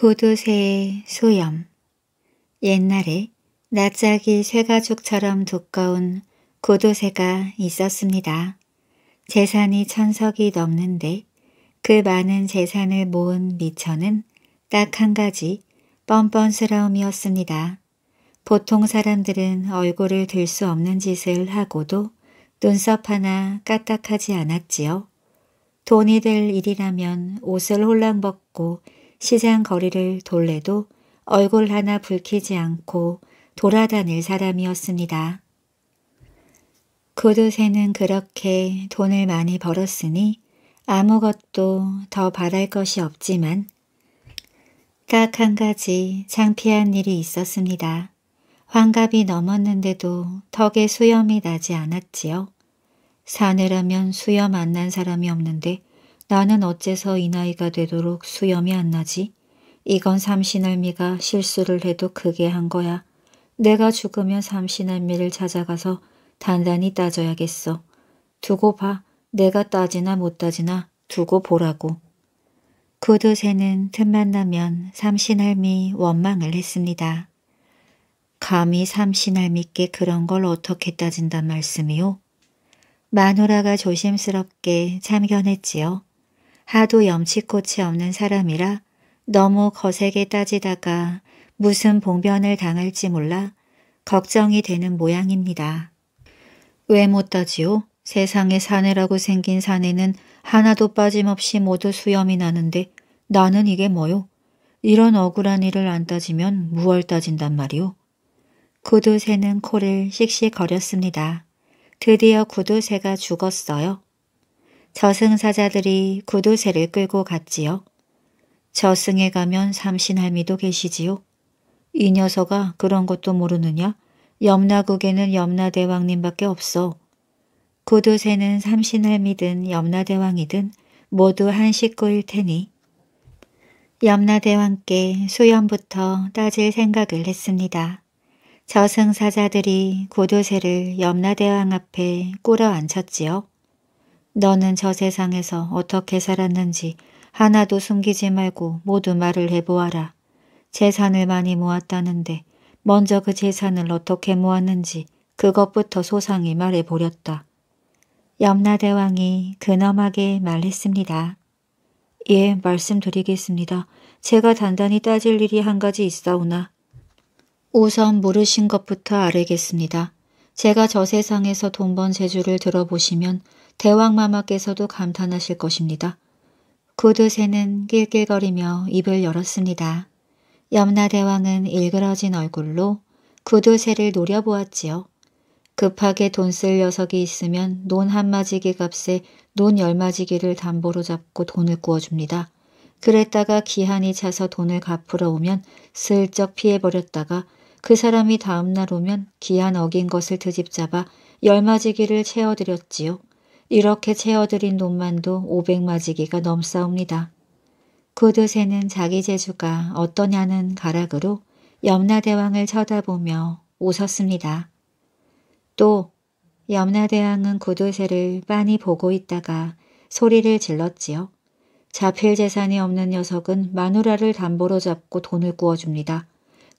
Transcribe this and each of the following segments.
고두쇠의 소염 옛날에 낯짝이 쇠가죽처럼 두꺼운 고두쇠가 있었습니다. 재산이 천석이 넘는데 그 많은 재산을 모은 미천은 딱 한 가지 뻔뻔스러움이었습니다. 보통 사람들은 얼굴을 들 수 없는 짓을 하고도 눈썹 하나 까딱하지 않았지요. 돈이 될 일이라면 옷을 홀랑 벗고 시장 거리를 돌래도 얼굴 하나 붉히지 않고 돌아다닐 사람이었습니다. 구두쇠는 그렇게 돈을 많이 벌었으니 아무것도 더 바랄 것이 없지만 딱 한 가지 창피한 일이 있었습니다. 환갑이 넘었는데도 턱에 수염이 나지 않았지요. 사내라면 수염 안 난 사람이 없는데 나는 어째서 이 나이가 되도록 수염이 안 나지? 이건 삼신할미가 실수를 해도 크게 한 거야. 내가 죽으면 삼신할미를 찾아가서 단단히 따져야겠어. 두고 봐. 내가 따지나 못 따지나 두고 보라고. 그드세는 틈만 나면 삼신할미 원망을 했습니다. 감히 삼신할미께 그런 걸 어떻게 따진단 말씀이오 마누라가 조심스럽게 참견했지요. 하도 염치꽃이 없는 사람이라 너무 거세게 따지다가 무슨 봉변을 당할지 몰라 걱정이 되는 모양입니다. 왜 못 따지요? 세상에 사내라고 생긴 사내는 하나도 빠짐없이 모두 수염이 나는데 나는 이게 뭐요? 이런 억울한 일을 안 따지면 무얼 따진단 말이오? 구두새는 코를 씩씩거렸습니다. 드디어 구두새가 죽었어요. 저승사자들이 구두쇠를 끌고 갔지요. 저승에 가면 삼신할미도 계시지요. 이 녀석아 그런 것도 모르느냐? 염라국에는 염라대왕님밖에 없어. 구두쇠는 삼신할미든 염라대왕이든 모두 한 식구일 테니. 염라대왕께 수연부터 따질 생각을 했습니다. 저승사자들이 구두쇠를 염라대왕 앞에 꿇어 앉혔지요. 너는 저 세상에서 어떻게 살았는지 하나도 숨기지 말고 모두 말을 해보아라. 재산을 많이 모았다는데 먼저 그 재산을 어떻게 모았는지 그것부터 소상히 말해보렸다. 염라대왕이 근엄하게 말했습니다. 예, 말씀드리겠습니다. 제가 단단히 따질 일이 한 가지 있사오나. 우선 물으신 것부터 아뢰겠습니다. 제가 저 세상에서 돈 번 재주를 들어보시면 대왕마마께서도 감탄하실 것입니다. 구두쇠는 낄낄거리며 입을 열었습니다. 염나대왕은 일그러진 얼굴로 구두쇠를 노려보았지요. 급하게 돈 쓸 녀석이 있으면 논 한마지기 값에 논 열마지기를 담보로 잡고 돈을 구워줍니다. 그랬다가 기한이 차서 돈을 갚으러 오면 슬쩍 피해버렸다가 그 사람이 다음날 오면 기한 어긴 것을 드집잡아 열마지기를 채워드렸지요. 이렇게 채워드린 돈만도 500마지기가 넘사옵니다. 그드세는 자기 재주가 어떠냐는 가락으로 염라대왕을 쳐다보며 웃었습니다. 또 염라대왕은 구두쇠를 그 빤히 보고 있다가 소리를 질렀지요. 자필 재산이 없는 녀석은 마누라를 담보로 잡고 돈을 구워줍니다.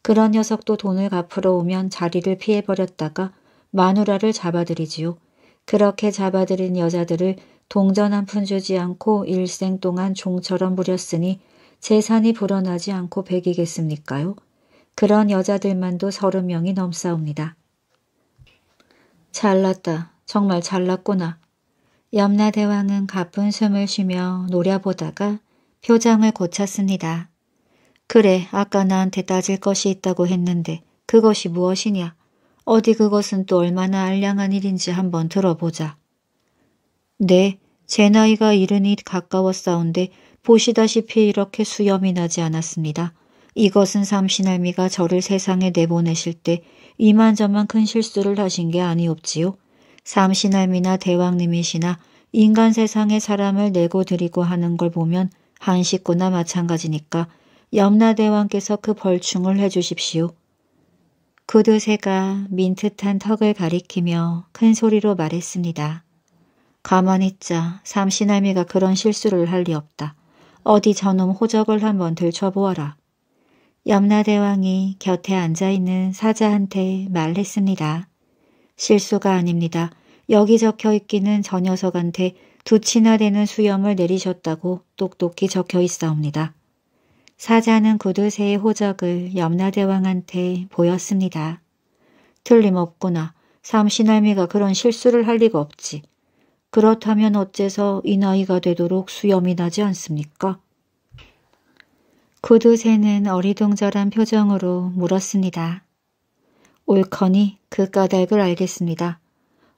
그런 녀석도 돈을 갚으러 오면 자리를 피해버렸다가 마누라를 잡아들이지요. 그렇게 잡아들인 여자들을 동전 한 푼 주지 않고 일생 동안 종처럼 부렸으니 재산이 불어나지 않고 베기겠습니까요 그런 여자들만도 서른 명이 넘사옵니다. 잘났다. 정말 잘났구나. 염라대왕은 가쁜 숨을 쉬며 노려보다가 표정을 고쳤습니다. 그래, 아까 나한테 따질 것이 있다고 했는데 그것이 무엇이냐? 어디 그것은 또 얼마나 알량한 일인지 한번 들어보자. 네, 제 나이가 이른이 가까웠사운데 보시다시피 이렇게 수염이 나지 않았습니다. 이것은 삼신할미가 저를 세상에 내보내실 때 이만저만 큰 실수를 하신 게 아니옵지요. 삼신할미나 대왕님이시나 인간 세상에 사람을 내고 드리고 하는 걸 보면 한 식구나 마찬가지니까 염라대왕께서 그 벌충을 해주십시오. 구두쇠가 민트한 턱을 가리키며 큰 소리로 말했습니다. 가만히 있자 삼시날미가 그런 실수를 할 리 없다. 어디 저놈 호적을 한번 들춰보아라. 염라대왕이 곁에 앉아있는 사자한테 말했습니다. 실수가 아닙니다. 여기 적혀있기는 저 녀석한테 두치나 되는 수염을 내리셨다고 똑똑히 적혀있사옵니다. 사자는 구두쇠의 호적을 염라대왕한테 보였습니다. 틀림없구나. 삼신할미가 그런 실수를 할 리가 없지. 그렇다면 어째서 이 나이가 되도록 수염이 나지 않습니까? 구두쇠는 어리둥절한 표정으로 물었습니다. 옳거니 그 까닭을 알겠습니다.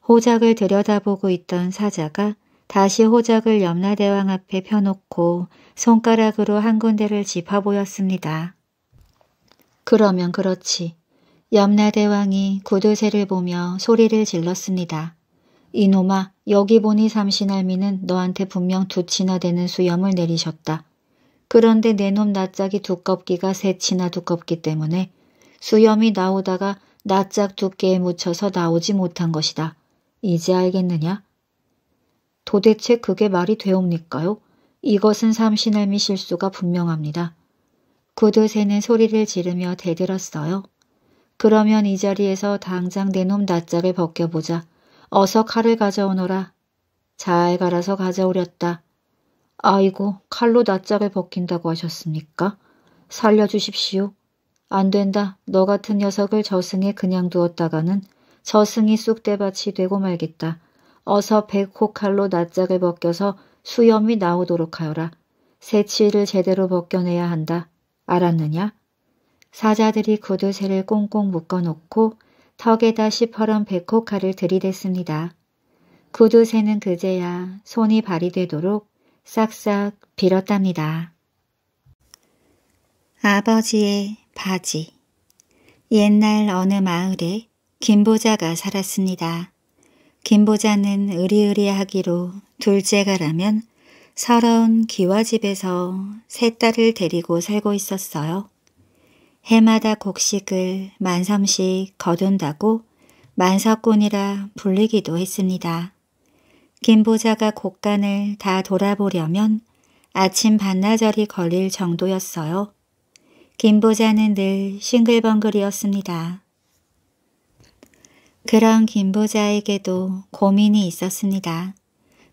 호작을 들여다보고 있던 사자가 다시 호적을 염라대왕 앞에 펴놓고 손가락으로 한 군데를 짚어 보였습니다. 그러면 그렇지. 염라대왕이 구두쇠를 보며 소리를 질렀습니다. 이놈아 여기 보니 삼신할미는 너한테 분명 두치나 되는 수염을 내리셨다. 그런데 내놈 낯짝이 두껍기가 세치나 두껍기 때문에 수염이 나오다가 낯짝 두께에 묻혀서 나오지 못한 것이다. 이제 알겠느냐? 도대체 그게 말이 되옵니까요? 이것은 삼신할미 실수가 분명합니다. 구두새는 소리를 지르며 대들었어요. 그러면 이 자리에서 당장 내 놈 낯짝을 벗겨보자. 어서 칼을 가져오너라. 잘 갈아서 가져오렸다. 아이고 칼로 낯짝을 벗긴다고 하셨습니까? 살려주십시오. 안 된다. 너 같은 녀석을 저승에 그냥 두었다가는 저승이 쑥대밭이 되고 말겠다. 어서 백호칼로 낯짝을 벗겨서 수염이 나오도록 하여라. 새치를 제대로 벗겨내야 한다. 알았느냐? 사자들이 구두쇠를 꽁꽁 묶어놓고 턱에다 시퍼런 백호칼을 들이댔습니다. 구두쇠는 그제야 손이 발이 되도록 싹싹 빌었답니다. 아버지의 바지 옛날 어느 마을에 김보자가 살았습니다. 김보자는 의리의리하기로 둘째가라면 서러운 기와집에서 세 딸을 데리고 살고 있었어요. 해마다 곡식을 만섬씩 거둔다고 만석꾼이라 불리기도 했습니다. 김보자가 곡간을 다 돌아보려면 아침 반나절이 걸릴 정도였어요. 김보자는 늘 싱글벙글이었습니다. 그런 김부자에게도 고민이 있었습니다.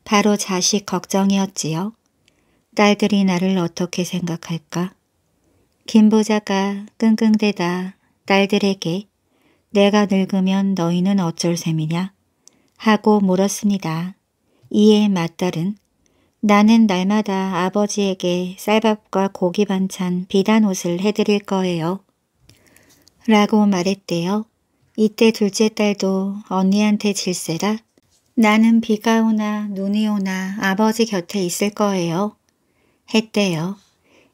바로 자식 걱정이었지요. 딸들이 나를 어떻게 생각할까? 김부자가 끙끙대다 딸들에게 내가 늙으면 너희는 어쩔 셈이냐? 하고 물었습니다. 이에 맞딸은 나는 날마다 아버지에게 쌀밥과 고기 반찬 비단 옷을 해드릴 거예요. 라고 말했대요. 이때 둘째 딸도 언니한테 질세라 나는 비가 오나 눈이 오나 아버지 곁에 있을 거예요. 했대요.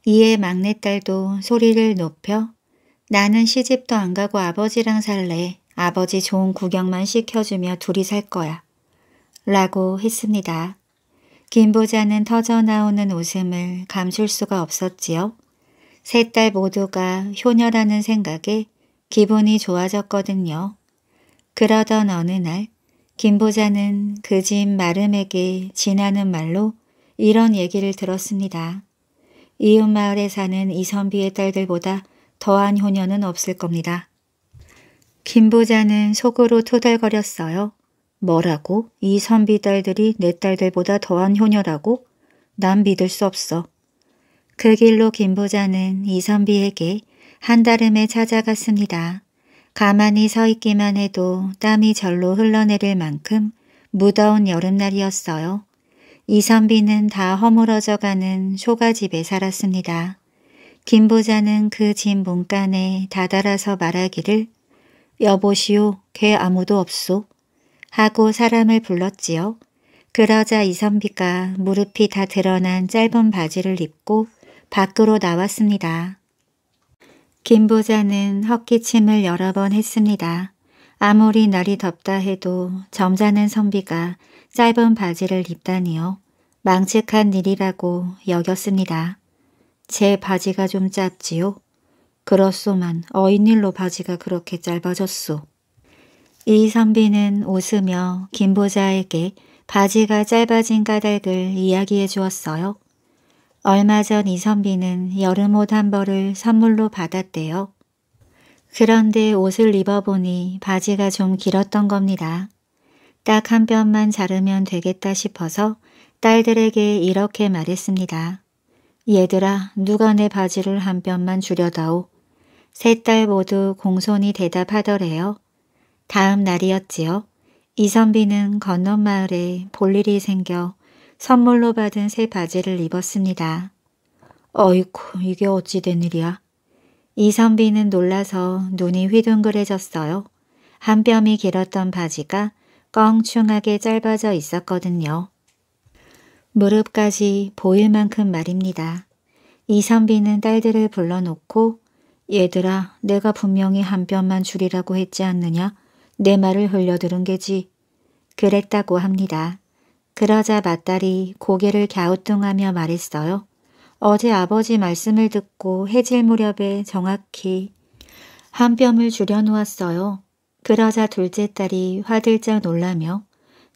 이에 막내딸도 소리를 높여 나는 시집도 안 가고 아버지랑 살래. 아버지 좋은 구경만 시켜주며 둘이 살 거야. 라고 했습니다. 김보자는 터져나오는 웃음을 감출 수가 없었지요. 세 딸 모두가 효녀라는 생각에 기분이 좋아졌거든요. 그러던 어느 날 김보자는 그 집 마름에게 지나는 말로 이런 얘기를 들었습니다. 이웃마을에 사는 이선비의 딸들보다 더한 효녀는 없을 겁니다. 김보자는 속으로 투덜거렸어요. 뭐라고? 이선비 딸들이 내 딸들보다 더한 효녀라고? 난 믿을 수 없어. 그 길로 김보자는 이선비에게 한달음에 찾아갔습니다. 가만히 서 있기만 해도 땀이 절로 흘러내릴 만큼 무더운 여름날이었어요. 이선비는 다 허물어져가는 소가집에 살았습니다. 김 부자는 그 집 문간에 다다라서 말하기를 여보시오 걔 아무도 없소 하고 사람을 불렀지요. 그러자 이선비가 무릎이 다 드러난 짧은 바지를 입고 밖으로 나왔습니다. 김보자는 헛기침을 여러 번 했습니다. 아무리 날이 덥다 해도 점잖은 선비가 짧은 바지를 입다니요. 망측한 일이라고 여겼습니다. 제 바지가 좀 짧지요? 그렇소만 어인일로 바지가 그렇게 짧아졌소. 이 선비는 웃으며 김보자에게 바지가 짧아진 까닭을 이야기해 주었어요. 얼마 전 이선비는 여름옷 한 벌을 선물로 받았대요. 그런데 옷을 입어보니 바지가 좀 길었던 겁니다. 딱한 뼘만 자르면 되겠다 싶어서 딸들에게 이렇게 말했습니다. 얘들아 누가 내 바지를 한 뼘만 줄여다오. 세 딸 모두 공손히 대답하더래요. 다음 날이었지요. 이선비는 건넌 마을에 볼일이 생겨 선물로 받은 새 바지를 입었습니다. 어이쿠 이게 어찌 된 일이야. 이선비는 놀라서 눈이 휘둥그레졌어요. 한 뼘이 길었던 바지가 껑충하게 짧아져 있었거든요. 무릎까지 보일 만큼 말입니다. 이선비는 딸들을 불러놓고 얘들아 내가 분명히 한 뼘만 줄이라고 했지 않느냐? 내 말을 흘려들은 게지. 그랬다고 합니다. 그러자 맏딸이 고개를 갸우뚱하며 말했어요. 어제 아버지 말씀을 듣고 해질 무렵에 정확히 한 뼘을 줄여놓았어요. 그러자 둘째 딸이 화들짝 놀라며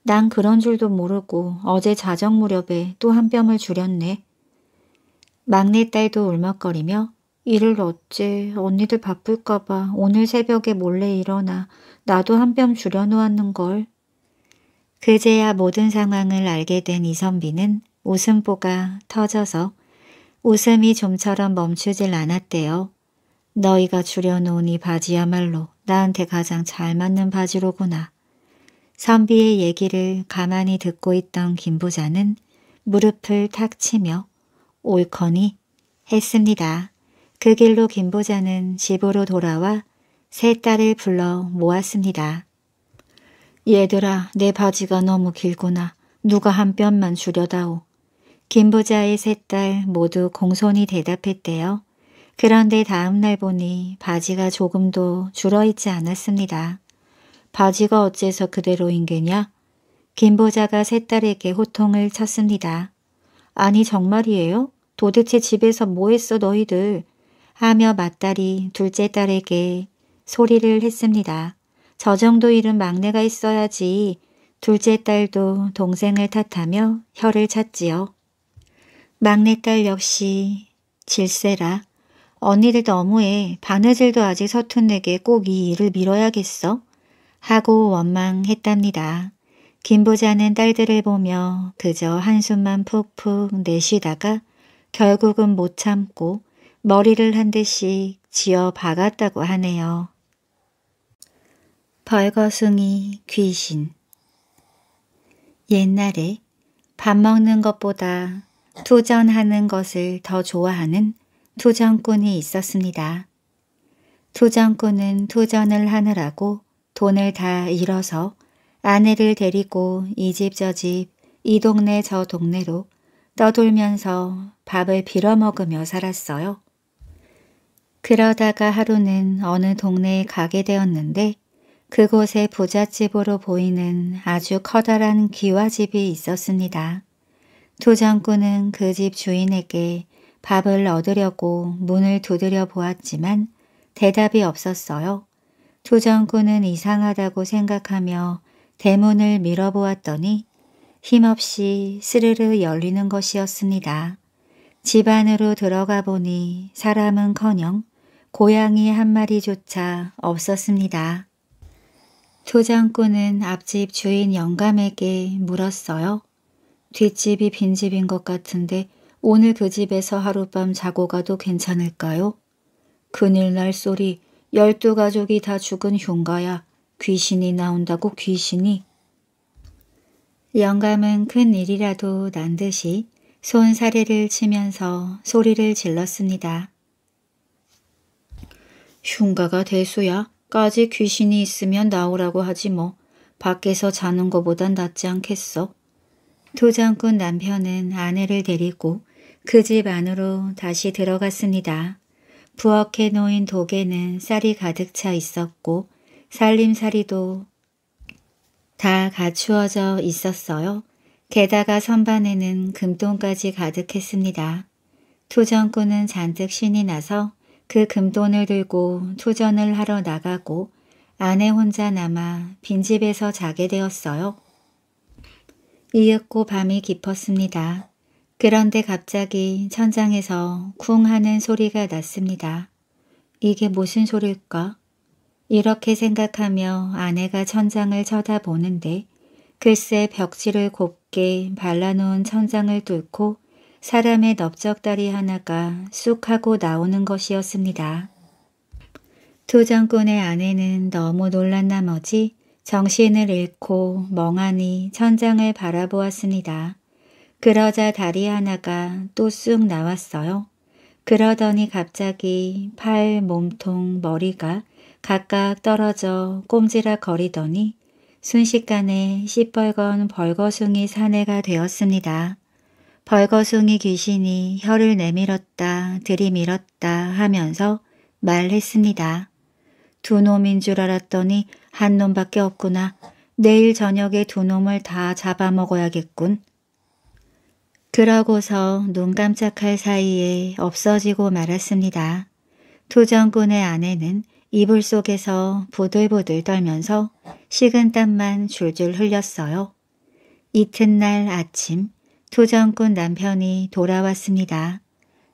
난 그런 줄도 모르고 어제 자정 무렵에 또 한 뼘을 줄였네. 막내딸도 울먹거리며 이를 어째 언니들 바쁠까봐 오늘 새벽에 몰래 일어나 나도 한 뼘 줄여놓았는걸. 그제야 모든 상황을 알게 된 이선비는 웃음보가 터져서 웃음이 좀처럼 멈추질 않았대요. 너희가 줄여놓은 이 바지야말로 나한테 가장 잘 맞는 바지로구나. 선비의 얘기를 가만히 듣고 있던 김 부자는 무릎을 탁 치며 옳거니 했습니다. 그 길로 김 부자는 집으로 돌아와 세 딸을 불러 모았습니다. 얘들아 내 바지가 너무 길구나. 누가 한 뼘만 줄여다오. 김부자의 셋 딸 모두 공손히 대답했대요. 그런데 다음날 보니 바지가 조금도 줄어있지 않았습니다. 바지가 어째서 그대로인 게냐? 김보자가 세 딸에게 호통을 쳤습니다. 아니 정말이에요? 도대체 집에서 뭐했어 너희들? 하며 맞다리 둘째 딸에게 소리를 했습니다. 저 정도 이른 막내가 있어야지 둘째 딸도 동생을 탓하며 혀를 찼지요. 막내딸 역시 질세라. 언니들 너무해. 바느질도 아직 서툰 내게 꼭 이 일을 밀어야겠어. 하고 원망했답니다. 김보자는 딸들을 보며 그저 한숨만 푹푹 내쉬다가 결국은 못 참고 머리를 한 대씩 지어 박았다고 하네요. 벌거숭이 귀신 옛날에 밥 먹는 것보다 투전하는 것을 더 좋아하는 투전꾼이 있었습니다. 투전꾼은 투전을 하느라고 돈을 다 잃어서 아내를 데리고 이 집 저 집 이 동네 저 동네로 떠돌면서 밥을 빌어먹으며 살았어요. 그러다가 하루는 어느 동네에 가게 되었는데 그곳의 부잣집으로 보이는 아주 커다란 기와집이 있었습니다. 도장꾼은 그 집 주인에게 밥을 얻으려고 문을 두드려 보았지만 대답이 없었어요. 도장꾼은 이상하다고 생각하며 대문을 밀어보았더니 힘없이 스르르 열리는 것이었습니다. 집 안으로 들어가 보니 사람은커녕 고양이 한 마리조차 없었습니다. 도장꾼은 앞집 주인 영감에게 물었어요. 뒷집이 빈집인 것 같은데 오늘 그 집에서 하룻밤 자고 가도 괜찮을까요? 그늘날 소리 열두 가족이 다 죽은 흉가야 귀신이 나온다고 귀신이. 영감은 큰 일이라도 난 듯이 손사래를 치면서 소리를 질렀습니다. 흉가가 대수야? 까지 귀신이 있으면 나오라고 하지 뭐. 밖에서 자는 것보단 낫지 않겠어. 도장꾼 남편은 아내를 데리고 그 집 안으로 다시 들어갔습니다. 부엌에 놓인 도개는 쌀이 가득 차 있었고 살림살이도 다 갖추어져 있었어요. 게다가 선반에는 금돈까지 가득했습니다. 투정꾼은 잔뜩 신이 나서 그 금돈을 들고 투전을 하러 나가고 아내 혼자 남아 빈집에서 자게 되었어요. 이윽고 밤이 깊었습니다. 그런데 갑자기 천장에서 쿵 하는 소리가 났습니다. 이게 무슨 소릴까? 이렇게 생각하며 아내가 천장을 쳐다보는데 글쎄 벽지를 곱게 발라놓은 천장을 뚫고 사람의 넓적다리 하나가 쑥 하고 나오는 것이었습니다. 투정꾼의 아내는 너무 놀란 나머지 정신을 잃고 멍하니 천장을 바라보았습니다. 그러자 다리 하나가 또 쑥 나왔어요. 그러더니 갑자기 팔, 몸통, 머리가 각각 떨어져 꼼지락거리더니 순식간에 시뻘건 벌거숭이 사내가 되었습니다. 벌거숭이 귀신이 혀를 내밀었다 들이밀었다 하면서 말했습니다. 두 놈인 줄 알았더니 한 놈밖에 없구나. 내일 저녁에 두 놈을 다 잡아먹어야겠군. 그러고서 눈 깜짝할 사이에 없어지고 말았습니다. 도전군의 아내는 이불 속에서 보들보들 떨면서 식은 땀만 줄줄 흘렸어요. 이튿날 아침 토정꾼 남편이 돌아왔습니다.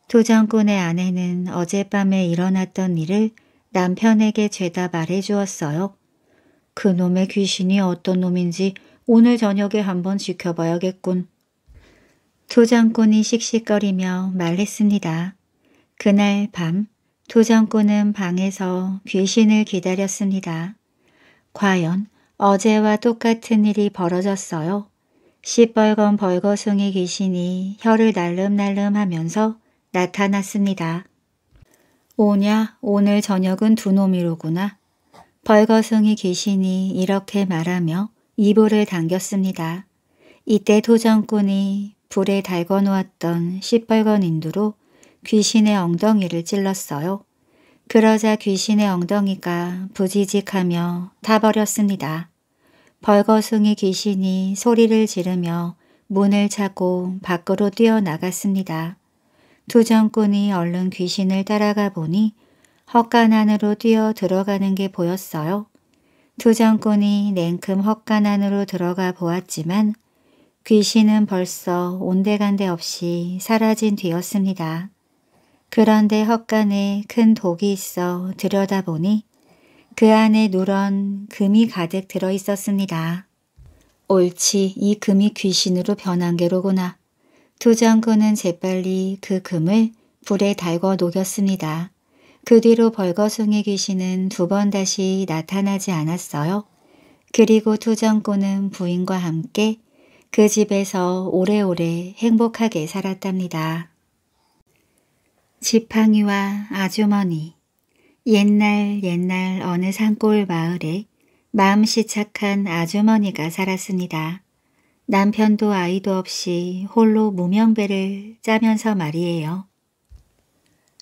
토정꾼의 아내는 어젯밤에 일어났던 일을 남편에게 죄다 말해주었어요. 그놈의 귀신이 어떤 놈인지 오늘 저녁에 한번 지켜봐야겠군. 토장꾼이 씩씩거리며 말했습니다. 그날 밤토장꾼은 방에서 귀신을 기다렸습니다. 과연 어제와 똑같은 일이 벌어졌어요. 시뻘건 벌거숭이 귀신이 혀를 날름날름 하면서 나타났습니다. 오냐 오늘 저녁은 두 놈이로구나. 벌거숭이 귀신이 이렇게 말하며 이불을 당겼습니다. 이때 도정꾼이 불에 달궈 놓았던 시뻘건 인두로 귀신의 엉덩이를 찔렀어요. 그러자 귀신의 엉덩이가 부지직하며 타버렸습니다. 벌거숭이 귀신이 소리를 지르며 문을 차고 밖으로 뛰어나갔습니다. 투정꾼이 얼른 귀신을 따라가 보니 헛간 안으로 뛰어 들어가는 게 보였어요. 투정꾼이 냉큼 헛간 안으로 들어가 보았지만 귀신은 벌써 온데간데 없이 사라진 뒤였습니다. 그런데 헛간에 큰 독이 있어 들여다보니 그 안에 노런 금이 가득 들어 있었습니다. 옳지 이 금이 귀신으로 변한 게로구나. 두 장군은 재빨리 그 금을 불에 달궈 녹였습니다. 그 뒤로 벌거숭이 귀신은 두 번 다시 나타나지 않았어요. 그리고 투정꾼은 부인과 함께 그 집에서 오래오래 행복하게 살았답니다. 지팡이와 아주머니 옛날 옛날 어느 산골 마을에 마음씨 착한 아주머니가 살았습니다. 남편도 아이도 없이 홀로 무명배를 짜면서 말이에요.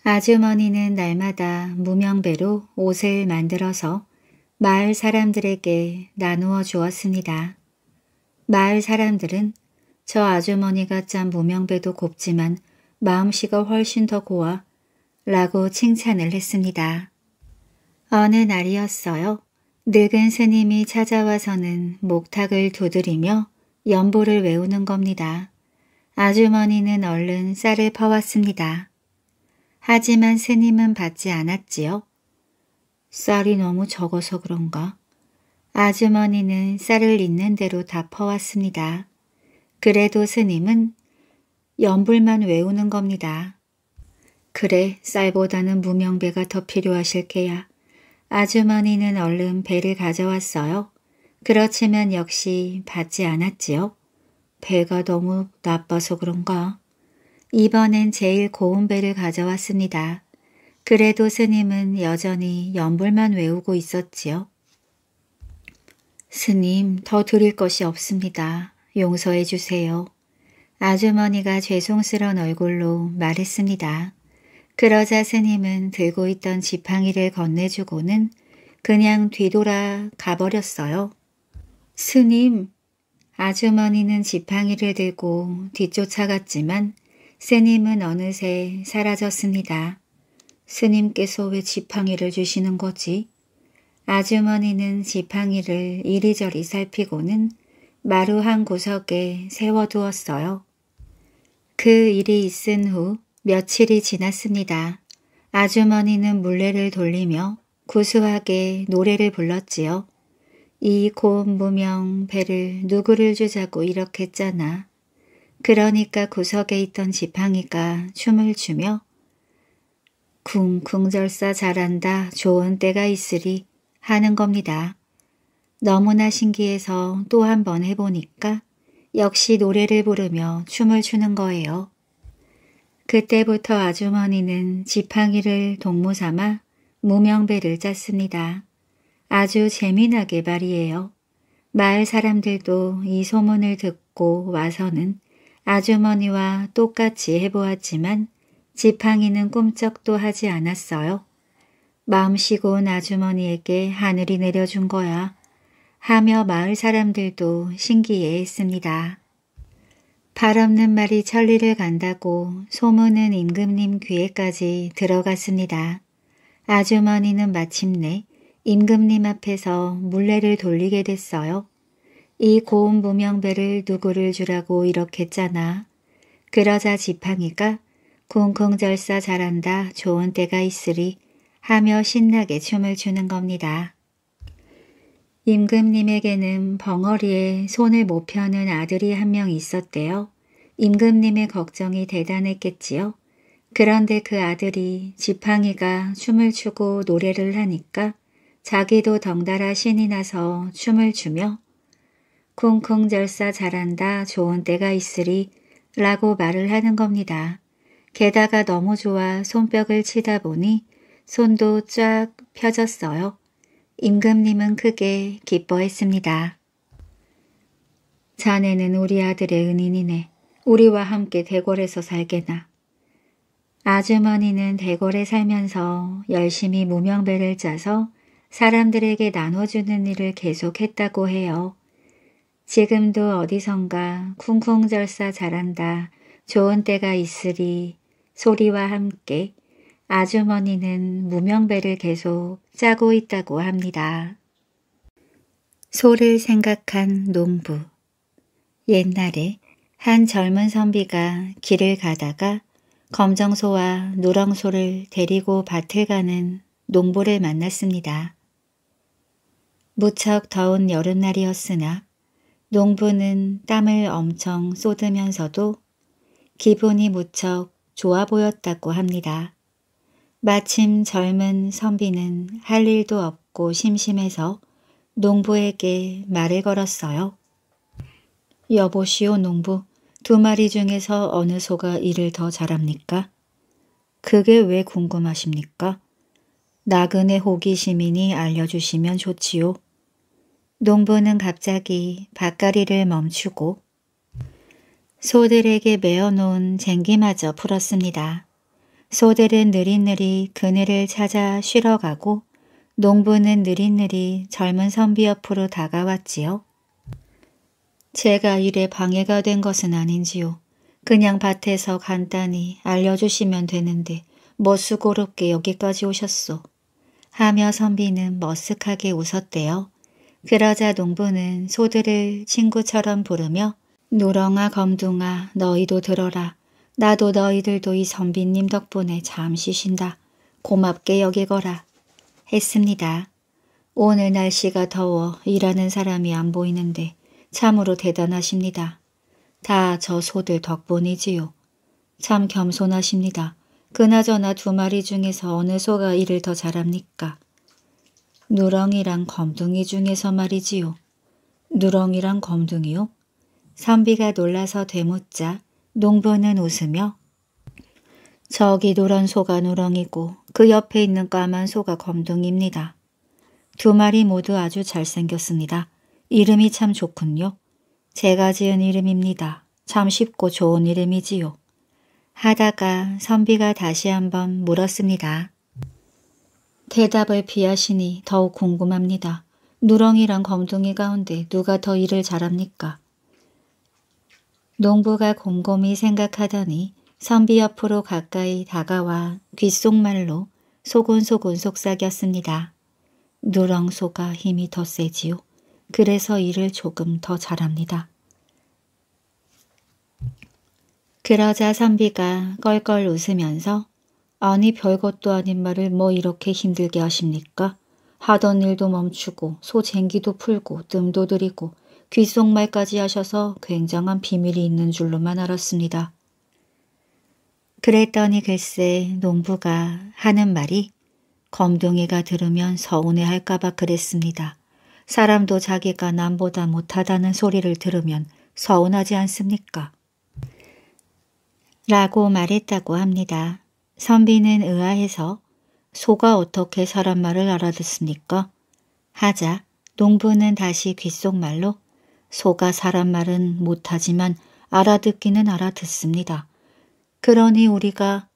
아주머니는 날마다 무명배로 옷을 만들어서 마을 사람들에게 나누어 주었습니다. 마을 사람들은 저 아주머니가 짠 무명배도 곱지만 마음씨가 훨씬 더 고와 라고 칭찬을 했습니다. 어느 날이었어요. 늙은 스님이 찾아와서는 목탁을 두드리며 연보를 외우는 겁니다. 아주머니는 얼른 쌀을 퍼왔습니다. 하지만 스님은 받지 않았지요. 쌀이 너무 적어서 그런가? 아주머니는 쌀을 있는 대로 다 퍼왔습니다. 그래도 스님은 연불만 외우는 겁니다. 그래 쌀보다는 무명배가 더 필요하실 게야. 아주머니는 얼른 배를 가져왔어요. 그렇지만 역시 받지 않았지요. 배가 너무 나빠서 그런가. 이번엔 제일 고운 배를 가져왔습니다. 그래도 스님은 여전히 연불만 외우고 있었지요. 스님, 더 드릴 것이 없습니다. 용서해 주세요. 아주머니가 죄송스런 얼굴로 말했습니다. 그러자 스님은 들고 있던 지팡이를 건네주고는 그냥 뒤돌아 가버렸어요. 스님, 아주머니는 지팡이를 들고 뒤쫓아갔지만 스님은 어느새 사라졌습니다. 스님께서 왜 지팡이를 주시는 거지? 아주머니는 지팡이를 이리저리 살피고는 마루 한 구석에 세워두었어요. 그 일이 있은 후 며칠이 지났습니다. 아주머니는 물레를 돌리며 구수하게 노래를 불렀지요. 이 고운 무명 배를 누구를 주자고 이렇게 짜나. 그러니까 구석에 있던 지팡이가 춤을 추며 궁궁절사 잘한다 좋은 때가 있으리 하는 겁니다. 너무나 신기해서 또 한 번 해보니까 역시 노래를 부르며 춤을 추는 거예요. 그때부터 아주머니는 지팡이를 동무 삼아 무명배를 짰습니다. 아주 재미나게 말이에요. 마을 사람들도 이 소문을 듣고 와서는 아주머니와 똑같이 해보았지만 지팡이는 꿈쩍도 하지 않았어요. 마음씨곤 아주머니에게 하늘이 내려준 거야 하며 마을 사람들도 신기해했습니다. 발 없는 말이 천리를 간다고 소문은 임금님 귀에까지 들어갔습니다. 아주머니는 마침내 임금님 앞에서 물레를 돌리게 됐어요. 이 고운 무명배를 누구를 주라고 이렇게 짜나. 그러자 지팡이가 쿵쿵절사 잘한다 좋은 때가 있으리 하며 신나게 춤을 추는 겁니다. 임금님에게는 벙어리에 손을 못 펴는 아들이 한 명 있었대요. 임금님의 걱정이 대단했겠지요. 그런데 그 아들이 지팡이가 춤을 추고 노래를 하니까 자기도 덩달아 신이 나서 춤을 추며 쿵쿵절사 잘한다 좋은 때가 있으리 라고 말을 하는 겁니다. 게다가 너무 좋아 손뼉을 치다 보니 손도 쫙 펴졌어요. 임금님은 크게 기뻐했습니다. 자네는 우리 아들의 은인이네. 우리와 함께 대궐에서 살게나. 아주머니는 대궐에 살면서 열심히 무명배를 짜서 사람들에게 나눠주는 일을 계속했다고 해요. 지금도 어디선가 쿵쿵절사 잘한다, 좋은 때가 있으리 소리와 함께 아주머니는 무명배를 계속 짜고 있다고 합니다. 소를 생각한 농부 옛날에 한 젊은 선비가 길을 가다가 검정소와 노랑소를 데리고 밭을 가는 농부를 만났습니다. 무척 더운 여름날이었으나 농부는 땀을 엄청 쏟으면서도 기분이 무척 좋아 보였다고 합니다. 마침 젊은 선비는 할 일도 없고 심심해서 농부에게 말을 걸었어요. 여보시오 농부, 두 마리 중에서 어느 소가 일을 더 잘합니까? 그게 왜 궁금하십니까? 나그네 호기심이니 알려주시면 좋지요. 농부는 갑자기 밭가리를 멈추고 소들에게 메어놓은 쟁기마저 풀었습니다. 소들은 느릿느릿 그늘을 찾아 쉬러 가고 농부는 느릿느릿 젊은 선비 옆으로 다가왔지요. 제가 일에 방해가 된 것은 아닌지요. 그냥 밭에서 간단히 알려주시면 되는데 뭐 수고롭게 여기까지 오셨소. 하며 선비는 머쓱하게 웃었대요. 그러자 농부는 소들을 친구처럼 부르며 노렁아 검둥아 너희도 들어라. 나도 너희들도 이 선비님 덕분에 잠시 쉰다. 고맙게 여기거라. 했습니다. 오늘 날씨가 더워 일하는 사람이 안 보이는데 참으로 대단하십니다. 다 저 소들 덕분이지요. 참 겸손하십니다. 그나저나 두 마리 중에서 어느 소가 일을 더 잘합니까? 누렁이랑 검둥이 중에서 말이지요. 누렁이랑 검둥이요? 선비가 놀라서 되묻자 농부는 웃으며 저기 노란 소가 노렁이고 그 옆에 있는 까만 소가 검둥입니다. 두 마리 모두 아주 잘생겼습니다. 이름이 참 좋군요. 제가 지은 이름입니다. 참 쉽고 좋은 이름이지요. 하다가 선비가 다시 한번 물었습니다. 대답을 피하시니 더욱 궁금합니다. 누렁이랑 검둥이 가운데 누가 더 일을 잘합니까? 농부가 곰곰이 생각하더니 선비 옆으로 가까이 다가와 귓속말로 소곤소곤 속삭였습니다. 누렁소가 힘이 더 세지요. 그래서 일을 조금 더 잘합니다. 그러자 선비가 껄껄 웃으면서 아니 별것도 아닌 말을 뭐 이렇게 힘들게 하십니까? 하던 일도 멈추고 소쟁기도 풀고 뜸도 들이고 귓속말까지 하셔서 굉장한 비밀이 있는 줄로만 알았습니다. 그랬더니 글쎄 농부가 하는 말이 검둥이가 들으면 서운해 할까봐 그랬습니다. 사람도 자기가 남보다 못하다는 소리를 들으면 서운하지 않습니까? 라고 말했다고 합니다. 선비는 의아해서 소가 어떻게 사람 말을 알아듣습니까? 하자 농부는 다시 귓속말로 소가 사람 말은 못하지만 알아듣기는 알아듣습니다. 그러니 우리가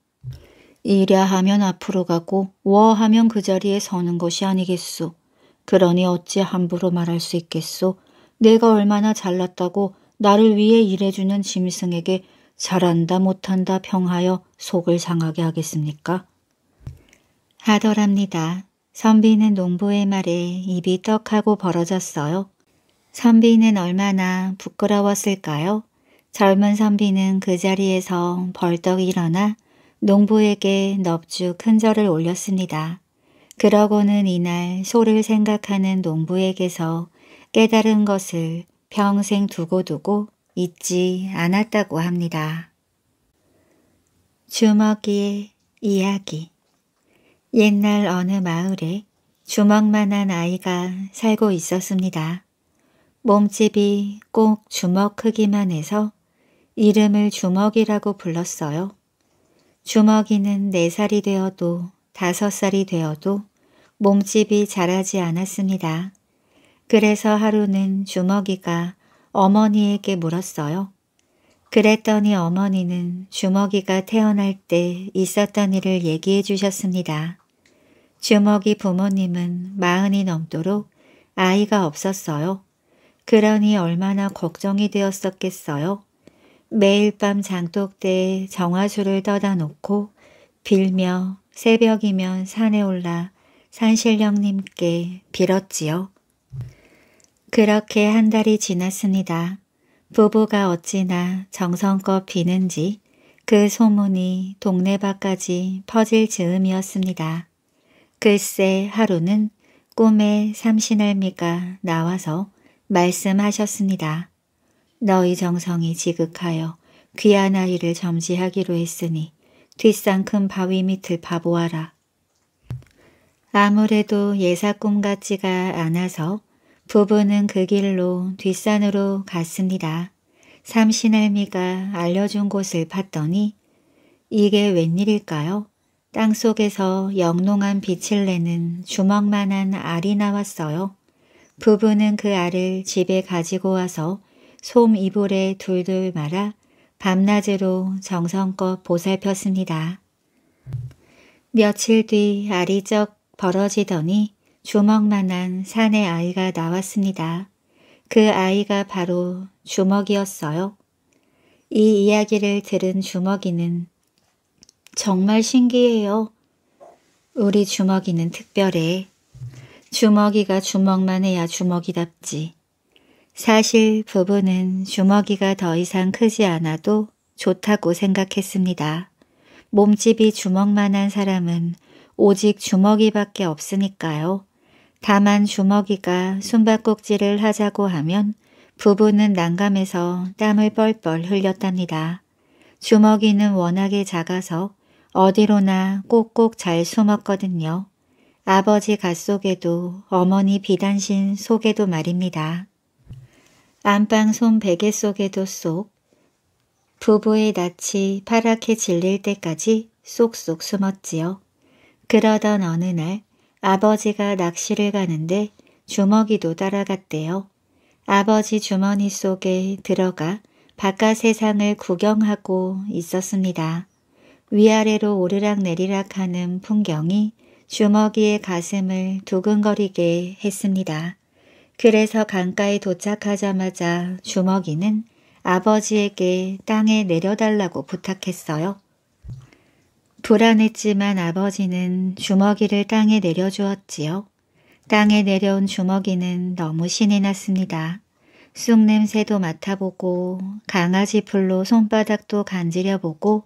이랴 하면 앞으로 가고 워 하면 그 자리에 서는 것이 아니겠소. 그러니 어찌 함부로 말할 수 있겠소. 내가 얼마나 잘났다고 나를 위해 일해주는 짐승에게 잘한다 못한다 평하여 속을 상하게 하겠습니까? 하더랍니다. 선비는 농부의 말에 입이 떡하고 벌어졌어요. 선비는 얼마나 부끄러웠을까요? 젊은 선비는 그 자리에서 벌떡 일어나 농부에게 넙죽 큰 절을 올렸습니다. 그러고는 이날 소를 생각하는 농부에게서 깨달은 것을 평생 두고두고 잊지 않았다고 합니다. 주먹이의 이야기 옛날 어느 마을에 주먹만한 아이가 살고 있었습니다. 몸집이 꼭 주먹 크기만 해서 이름을 주먹이라고 불렀어요. 주먹이는 네살이 되어도 다섯 살이 되어도 몸집이 자라지 않았습니다. 그래서 하루는 주먹이가 어머니에게 물었어요. 그랬더니 어머니는 주먹이가 태어날 때 있었던 일을 얘기해 주셨습니다. 주먹이 부모님은 마흔이 넘도록 아이가 없었어요. 그러니 얼마나 걱정이 되었었겠어요. 매일 밤 장독대에 정화수를 떠다 놓고 빌며 새벽이면 산에 올라 산신령님께 빌었지요. 그렇게 한 달이 지났습니다. 부부가 어찌나 정성껏 비는지 그 소문이 동네 밖까지 퍼질 즈음이었습니다. 글쎄 하루는 꿈에 삼신할미가 나와서 말씀하셨습니다. 너희 정성이 지극하여 귀한 아이를 점지하기로 했으니 뒷산 큰 바위 밑을 파보아라. 아무래도 예사꿈 같지가 않아서 부부는 그 길로 뒷산으로 갔습니다. 삼신할미가 알려준 곳을 봤더니 이게 웬일일까요? 땅속에서 영롱한 빛을 내는 주먹만한 알이 나왔어요. 부부는 그 알을 집에 가지고 와서 솜이불에 둘둘 말아 밤낮으로 정성껏 보살폈습니다. 며칠 뒤 알이 쩍 벌어지더니 주먹만한 산의 아이가 나왔습니다. 그 아이가 바로 주먹이었어요. 이 이야기를 들은 주먹이는 정말 신기해요. 우리 주먹이는 특별해. 주먹이가 주먹만 해야 주먹이답지. 사실 부부는 주먹이가 더 이상 크지 않아도 좋다고 생각했습니다. 몸집이 주먹만한 사람은 오직 주먹이밖에 없으니까요. 다만 주먹이가 숨바꼭질을 하자고 하면 부부는 난감해서 땀을 뻘뻘 흘렸답니다. 주먹이는 워낙에 작아서 어디로나 꼭꼭 잘 숨었거든요. 아버지 갓속에도 어머니 비단신 속에도 말입니다. 안방 손 베개 속에도 쏙 부부의 낯이 파랗게 질릴 때까지 쏙쏙 숨었지요. 그러던 어느 날 아버지가 낚시를 가는데 주먹이도 따라갔대요. 아버지 주머니 속에 들어가 바깥 세상을 구경하고 있었습니다. 위아래로 오르락 내리락 하는 풍경이 주먹이의 가슴을 두근거리게 했습니다. 그래서 강가에 도착하자마자 주먹이는 아버지에게 땅에 내려달라고 부탁했어요. 불안했지만 아버지는 주먹이를 땅에 내려주었지요. 땅에 내려온 주먹이는 너무 신이 났습니다. 쑥 냄새도 맡아보고 강아지 풀로 손바닥도 간지려보고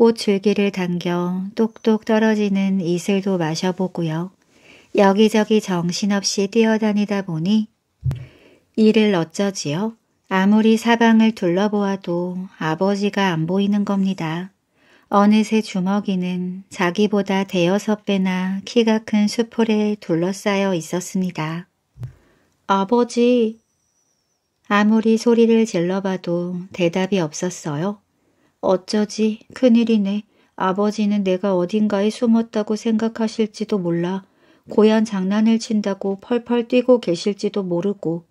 꽃줄기를 당겨 똑똑 떨어지는 이슬도 마셔보고요. 여기저기 정신없이 뛰어다니다 보니 이를 어쩌지요? 아무리 사방을 둘러보아도 아버지가 안 보이는 겁니다. 어느새 주먹이는 자기보다 대여섯 배나 키가 큰 수풀에 둘러싸여 있었습니다. 아버지! 아무리 소리를 질러봐도 대답이 없었어요. 어쩌지 큰일이네. 아버지는 내가 어딘가에 숨었다고 생각하실지도 몰라. 고얀 장난을 친다고 펄펄 뛰고 계실지도 모르고.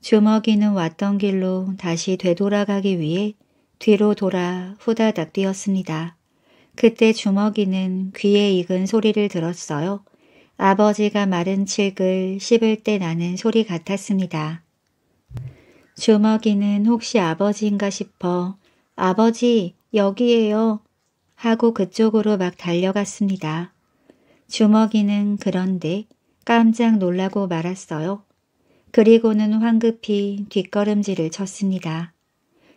주먹이는 왔던 길로 다시 되돌아가기 위해 뒤로 돌아 후다닥 뛰었습니다. 그때 주먹이는 귀에 익은 소리를 들었어요. 아버지가 마른 칡을 씹을 때 나는 소리 같았습니다. 주먹이는 혹시 아버지인가 싶어 아버지, 여기에요. 하고 그쪽으로 막 달려갔습니다. 주먹이는 그런데 깜짝 놀라고 말았어요. 그리고는 황급히 뒷걸음질을 쳤습니다.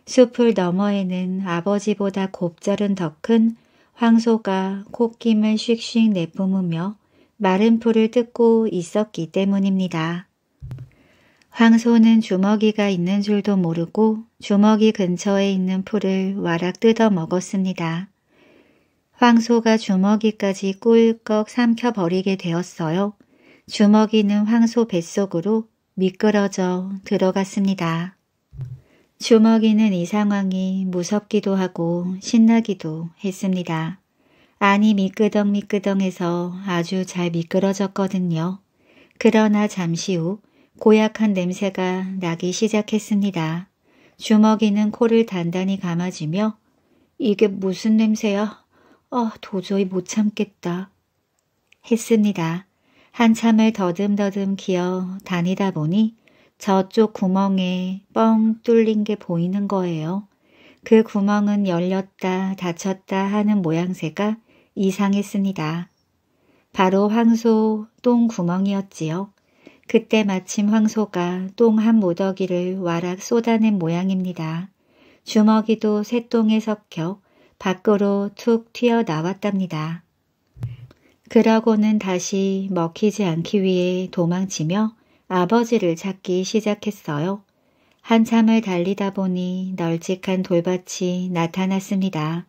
숲을 너머에는 아버지보다 곱절은 더 큰 황소가 콧김을 씩씩 내뿜으며 마른 풀을 뜯고 있었기 때문입니다. 황소는 주먹이가 있는 줄도 모르고 주먹이 근처에 있는 풀을 와락 뜯어 먹었습니다. 황소가 주먹이까지 꿀꺽 삼켜버리게 되었어요. 주먹이는 황소 뱃속으로 미끄러져 들어갔습니다. 주먹이는 이 상황이 무섭기도 하고 신나기도 했습니다. 아니 미끄덩미끄덩해서 아주 잘 미끄러졌거든요. 그러나 잠시 후 고약한 냄새가 나기 시작했습니다. 주먹이는 코를 단단히 감아주며 이게 무슨 냄새야? 아, 도저히 못 참겠다. 했습니다. 한참을 더듬더듬 기어 다니다 보니 저쪽 구멍에 뻥 뚫린 게 보이는 거예요. 그 구멍은 열렸다 닫혔다 하는 모양새가 이상했습니다. 바로 황소 똥구멍이었지요. 그때 마침 황소가 똥 한 무더기를 와락 쏟아낸 모양입니다. 주먹이도 새똥에 섞여 밖으로 툭 튀어나왔답니다. 그러고는 다시 먹히지 않기 위해 도망치며 아버지를 찾기 시작했어요. 한참을 달리다 보니 널찍한 돌밭이 나타났습니다.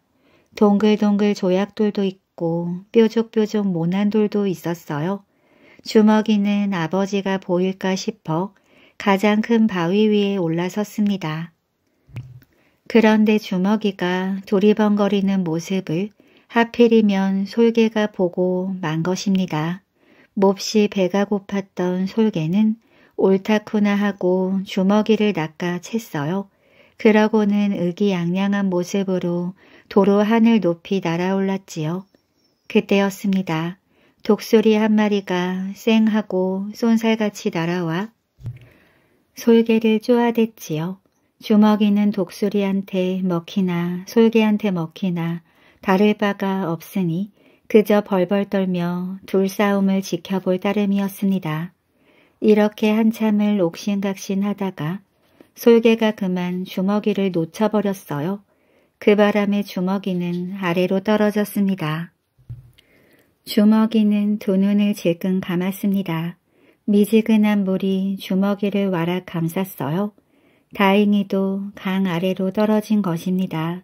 동글동글 조약돌도 있고 뾰족뾰족 모난돌도 있었어요. 주먹이는 아버지가 보일까 싶어 가장 큰 바위 위에 올라섰습니다. 그런데 주먹이가 도리번거리는 모습을 하필이면 솔개가 보고 만 것입니다. 몹시 배가 고팠던 솔개는 옳다쿠나 하고 주먹이를 낚아챘어요. 그러고는 의기양양한 모습으로 도로 하늘 높이 날아올랐지요. 그때였습니다. 독수리 한 마리가 쌩하고 쏜살같이 날아와 솔개를 쪼아댔지요. 주먹 이는 독수리한테 먹히나 솔개한테 먹히나 다를 바가 없으니 그저 벌벌 떨며 둘 싸움을 지켜볼 따름이었습니다. 이렇게 한참을 옥신각신 하다가 솔개가 그만 주먹이를 놓쳐버렸어요. 그 바람에 주먹이는 아래로 떨어졌습니다. 주먹이는 두 눈을 질끈 감았습니다. 미지근한 물이 주먹이를 와락 감쌌어요. 다행히도 강 아래로 떨어진 것입니다.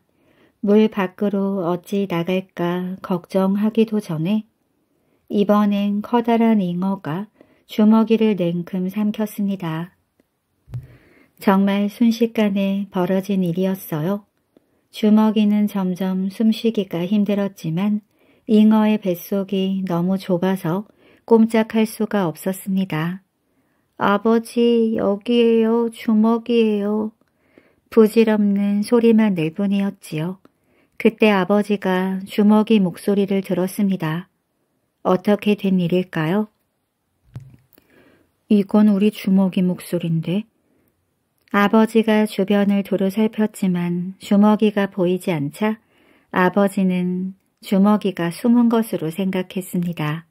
물 밖으로 어찌 나갈까 걱정하기도 전에 이번엔 커다란 잉어가 주먹이를 냉큼 삼켰습니다. 정말 순식간에 벌어진 일이었어요. 주먹이는 점점 숨쉬기가 힘들었지만 잉어의 뱃속이 너무 좁아서 꼼짝할 수가 없었습니다. 아버지 여기에요 주먹이에요 부질없는 소리만 낼 뿐이었지요. 그때 아버지가 주먹이 목소리를 들었습니다. 어떻게 된 일일까요? 이건 우리 주먹이 목소린데. 아버지가 주변을 두루 살폈지만 주먹이가 보이지 않자 아버지는 주먹이가 숨은 것으로 생각했습니다.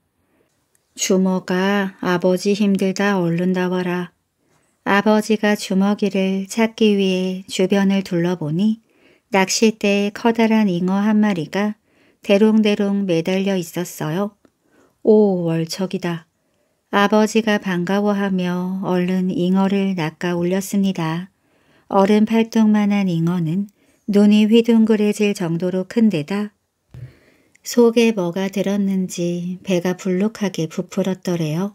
주먹아 아버지 힘들다 얼른 나와라. 아버지가 주먹이를 찾기 위해 주변을 둘러보니 낚싯대에 커다란 잉어 한 마리가 대롱대롱 매달려 있었어요. 오 월척이다. 아버지가 반가워하며 얼른 잉어를 낚아 올렸습니다. 어른 팔뚝만한 잉어는 눈이 휘둥그레질 정도로 큰데다 속에 뭐가 들었는지 배가 불룩하게 부풀었더래요.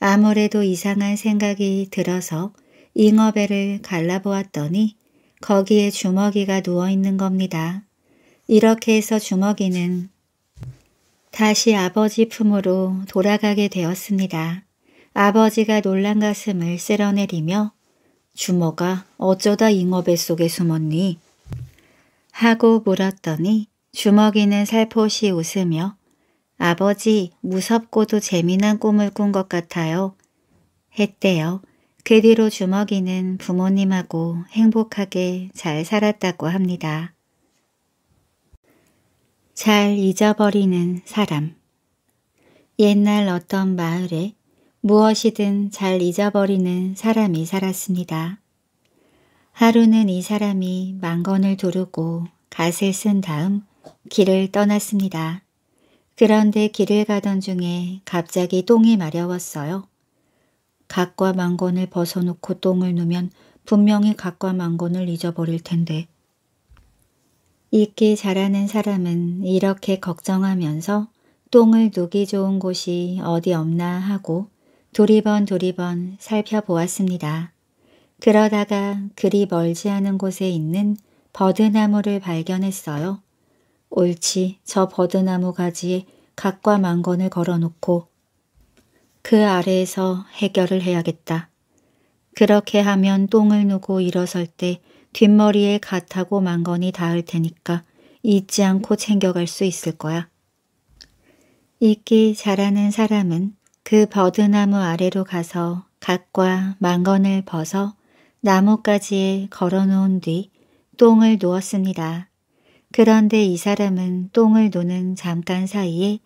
아무래도 이상한 생각이 들어서 잉어배를 갈라보았더니 거기에 주먹이가 누워있는 겁니다. 이렇게 해서 주먹이는 다시 아버지 품으로 돌아가게 되었습니다. 아버지가 놀란 가슴을 쓸어내리며 주먹아 어쩌다 잉어배 속에 숨었니? 하고 물었더니 주먹이는 살포시 웃으며 아버지 무섭고도 재미난 꿈을 꾼 것 같아요. 했대요. 그 뒤로 주먹이는 부모님하고 행복하게 잘 살았다고 합니다. 잘 잊어버리는 사람 옛날 어떤 마을에 무엇이든 잘 잊어버리는 사람이 살았습니다. 하루는 이 사람이 망건을 두르고 갓을 쓴 다음 길을 떠났습니다. 그런데 길을 가던 중에 갑자기 똥이 마려웠어요. 각과 망건을 벗어놓고 똥을 누면 분명히 각과 망건을 잊어버릴 텐데. 읽기 잘하는 사람은 이렇게 걱정하면서 똥을 누기 좋은 곳이 어디 없나 하고 도리번 도리번 살펴보았습니다. 그러다가 그리 멀지 않은 곳에 있는 버드나무를 발견했어요. 옳지 저 버드나무 가지에 각과 망건을 걸어놓고 그 아래에서 해결을 해야겠다. 그렇게 하면 똥을 누고 일어설 때 뒷머리에 갓하고 망건이 닿을 테니까 잊지 않고 챙겨갈 수 있을 거야. 읽기 잘하는 사람은 그 버드나무 아래로 가서 갓과 망건을 벗어 나뭇가지에 걸어놓은 뒤 똥을 놓았습니다. 그런데 이 사람은 똥을 노는 잠깐 사이에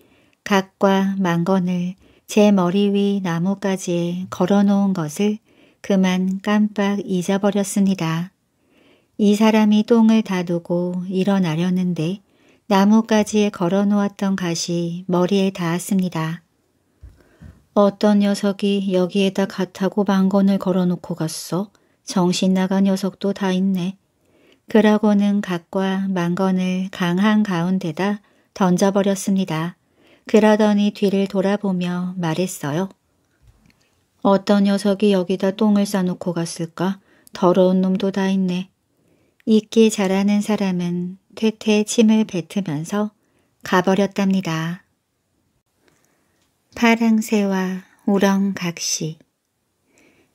각과 망건을 제 머리 위 나뭇가지에 걸어놓은 것을 그만 깜빡 잊어버렸습니다. 이 사람이 똥을 다두고 일어나려는데 나뭇가지에 걸어놓았던 갓이 머리에 닿았습니다. 어떤 녀석이 여기에다 갓하고 망건을 걸어놓고 갔어? 정신 나간 녀석도 다 있네. 그러고는 각과 망건을 강한 가운데다 던져버렸습니다. 그러더니 뒤를 돌아보며 말했어요. 어떤 녀석이 여기다 똥을 싸놓고 갔을까? 더러운 놈도 다 있네. 읽기 잘하는 사람은 퇴퇴 침을 뱉으면서 가버렸답니다. 파랑새와 우렁각시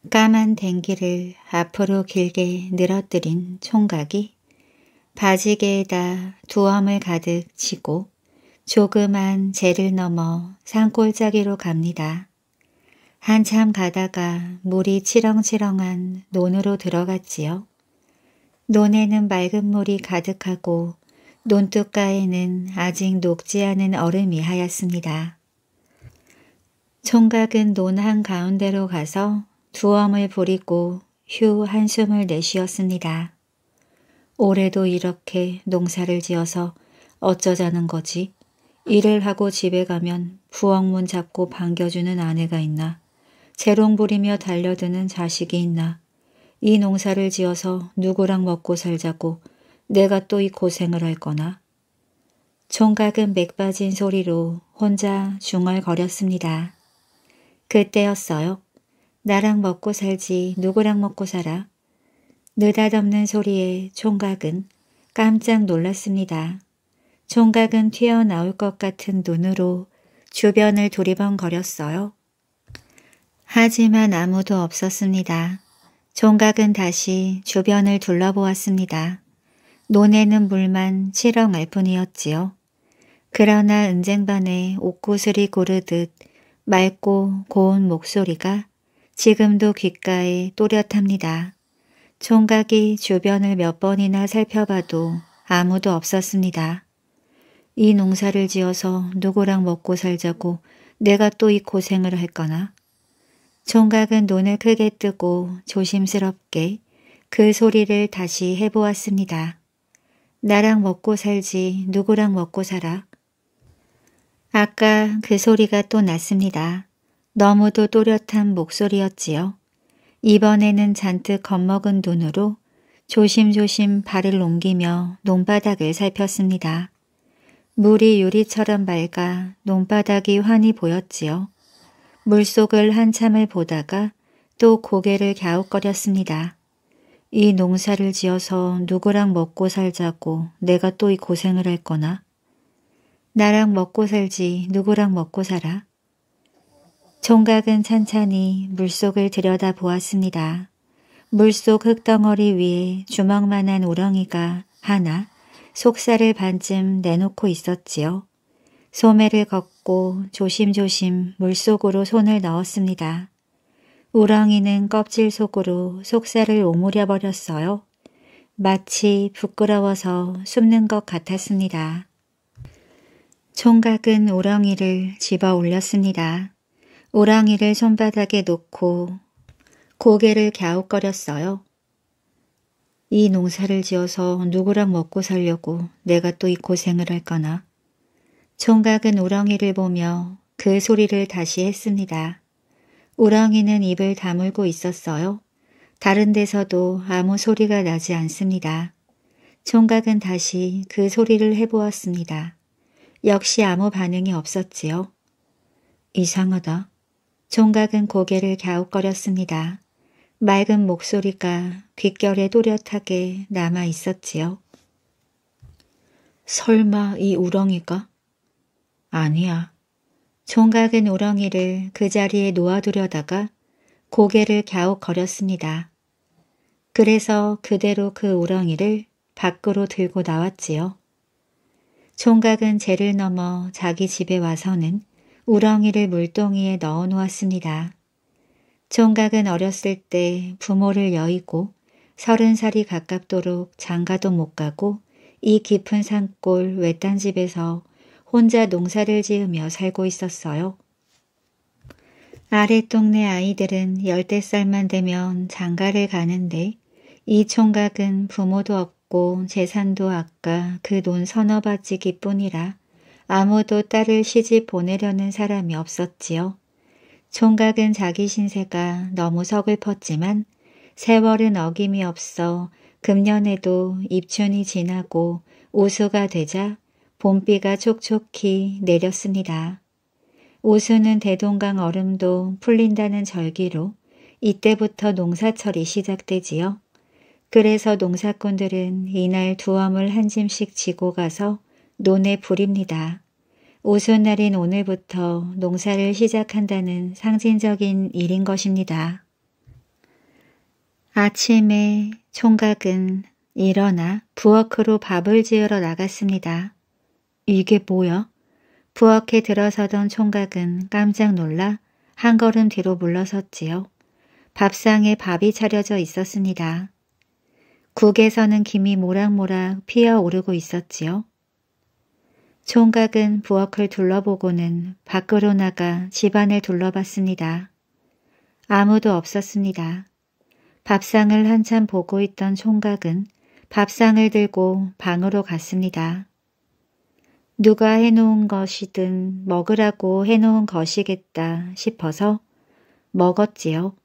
까만 댕기를 앞으로 길게 늘어뜨린 총각이 바지개에다 두엄을 가득 치고 조그만 재를 넘어 산골짜기로 갑니다. 한참 가다가 물이 치렁치렁한 논으로 들어갔지요. 논에는 맑은 물이 가득하고 논뚜가에는 아직 녹지 않은 얼음이 하였습니다. 총각은 논 한가운데로 가서 부엄을 부리고 휴 한숨을 내쉬었습니다. 올해도 이렇게 농사를 지어서 어쩌자는 거지? 일을 하고 집에 가면 부엌문 잡고 반겨주는 아내가 있나? 재롱 부리며 달려드는 자식이 있나? 이 농사를 지어서 누구랑 먹고 살자고 내가 또 이 고생을 할 거나? 총각은 맥 빠진 소리로 혼자 중얼거렸습니다. 그때였어요. 나랑 먹고 살지 누구랑 먹고 살아? 느닷없는 소리에 총각은 깜짝 놀랐습니다. 총각은 튀어나올 것 같은 눈으로 주변을 두리번거렸어요. 하지만 아무도 없었습니다. 총각은 다시 주변을 둘러보았습니다. 논에는 물만 치렁할 뿐이었지요. 그러나 은쟁반에 옷구슬이 고르듯 맑고 고운 목소리가 지금도 귓가에 또렷합니다. 총각이 주변을 몇 번이나 살펴봐도 아무도 없었습니다. 이 농사를 지어서 누구랑 먹고 살자고 내가 또 이 고생을 할 거나? 총각은 눈을 크게 뜨고 조심스럽게 그 소리를 다시 해보았습니다. 나랑 먹고 살지 누구랑 먹고 살아? 아까 그 소리가 또 났습니다. 너무도 또렷한 목소리였지요. 이번에는 잔뜩 겁먹은 눈으로 조심조심 발을 옮기며 논바닥을 살폈습니다. 물이 유리처럼 맑아 논바닥이 환히 보였지요. 물속을 한참을 보다가 또 고개를 갸웃거렸습니다. 이 농사를 지어서 누구랑 먹고 살자고 내가 또 이 고생을 할 거나? 나랑 먹고 살지 누구랑 먹고 살아? 총각은 찬찬히 물속을 들여다보았습니다. 물속 흙덩어리 위에 주먹만한 우렁이가 하나 속살을 반쯤 내놓고 있었지요. 소매를 걷고 조심조심 물속으로 손을 넣었습니다. 우렁이는 껍질 속으로 속살을 오므려 버렸어요. 마치 부끄러워서 숨는 것 같았습니다. 총각은 우렁이를 집어 올렸습니다. 오랑이를 손바닥에 놓고 고개를 갸웃거렸어요. 이 농사를 지어서 누구랑 먹고 살려고 내가 또 이 고생을 할까나. 총각은 오랑이를 보며 그 소리를 다시 했습니다. 오랑이는 입을 다물고 있었어요. 다른 데서도 아무 소리가 나지 않습니다. 총각은 다시 그 소리를 해보았습니다. 역시 아무 반응이 없었지요. 이상하다. 종각은 고개를 갸웃거렸습니다. 맑은 목소리가 귓결에 또렷하게 남아 있었지요. 설마 이 우렁이가? 아니야. 종각은 우렁이를 그 자리에 놓아두려다가 고개를 갸웃거렸습니다. 그래서 그대로 그 우렁이를 밖으로 들고 나왔지요. 종각은 재를 넘어 자기 집에 와서는 우렁이를 물동이에 넣어 놓았습니다. 총각은 어렸을 때 부모를 여의고 서른 살이 가깝도록 장가도 못 가고 이 깊은 산골 외딴 집에서 혼자 농사를 지으며 살고 있었어요. 아래 동네 아이들은 열대 살만 되면 장가를 가는데 이 총각은 부모도 없고 재산도 아까 그논 서너 바지기 뿐이라 아무도 딸을 시집 보내려는 사람이 없었지요. 총각은 자기 신세가 너무 서글펐지만 세월은 어김이 없어 금년에도 입춘이 지나고 우수가 되자 봄비가 촉촉히 내렸습니다. 우수는 대동강 얼음도 풀린다는 절기로 이때부터 농사철이 시작되지요. 그래서 농사꾼들은 이날 두엄을 한 짐씩 지고 가서 논의불입니다 오순날인 오늘부터 농사를 시작한다는 상징적인 일인 것입니다. 아침에 총각은 일어나 부엌으로 밥을 지으러 나갔습니다. 이게 뭐야? 부엌에 들어서던 총각은 깜짝 놀라 한 걸음 뒤로 물러섰지요. 밥상에 밥이 차려져 있었습니다. 국에서는 김이 모락모락 피어오르고 있었지요. 총각은 부엌을 둘러보고는 밖으로 나가 집안을 둘러봤습니다. 아무도 없었습니다. 밥상을 한참 보고 있던 총각은 밥상을 들고 방으로 갔습니다. 누가 해놓은 것이든 먹으라고 해놓은 것이겠다 싶어서 먹었지요.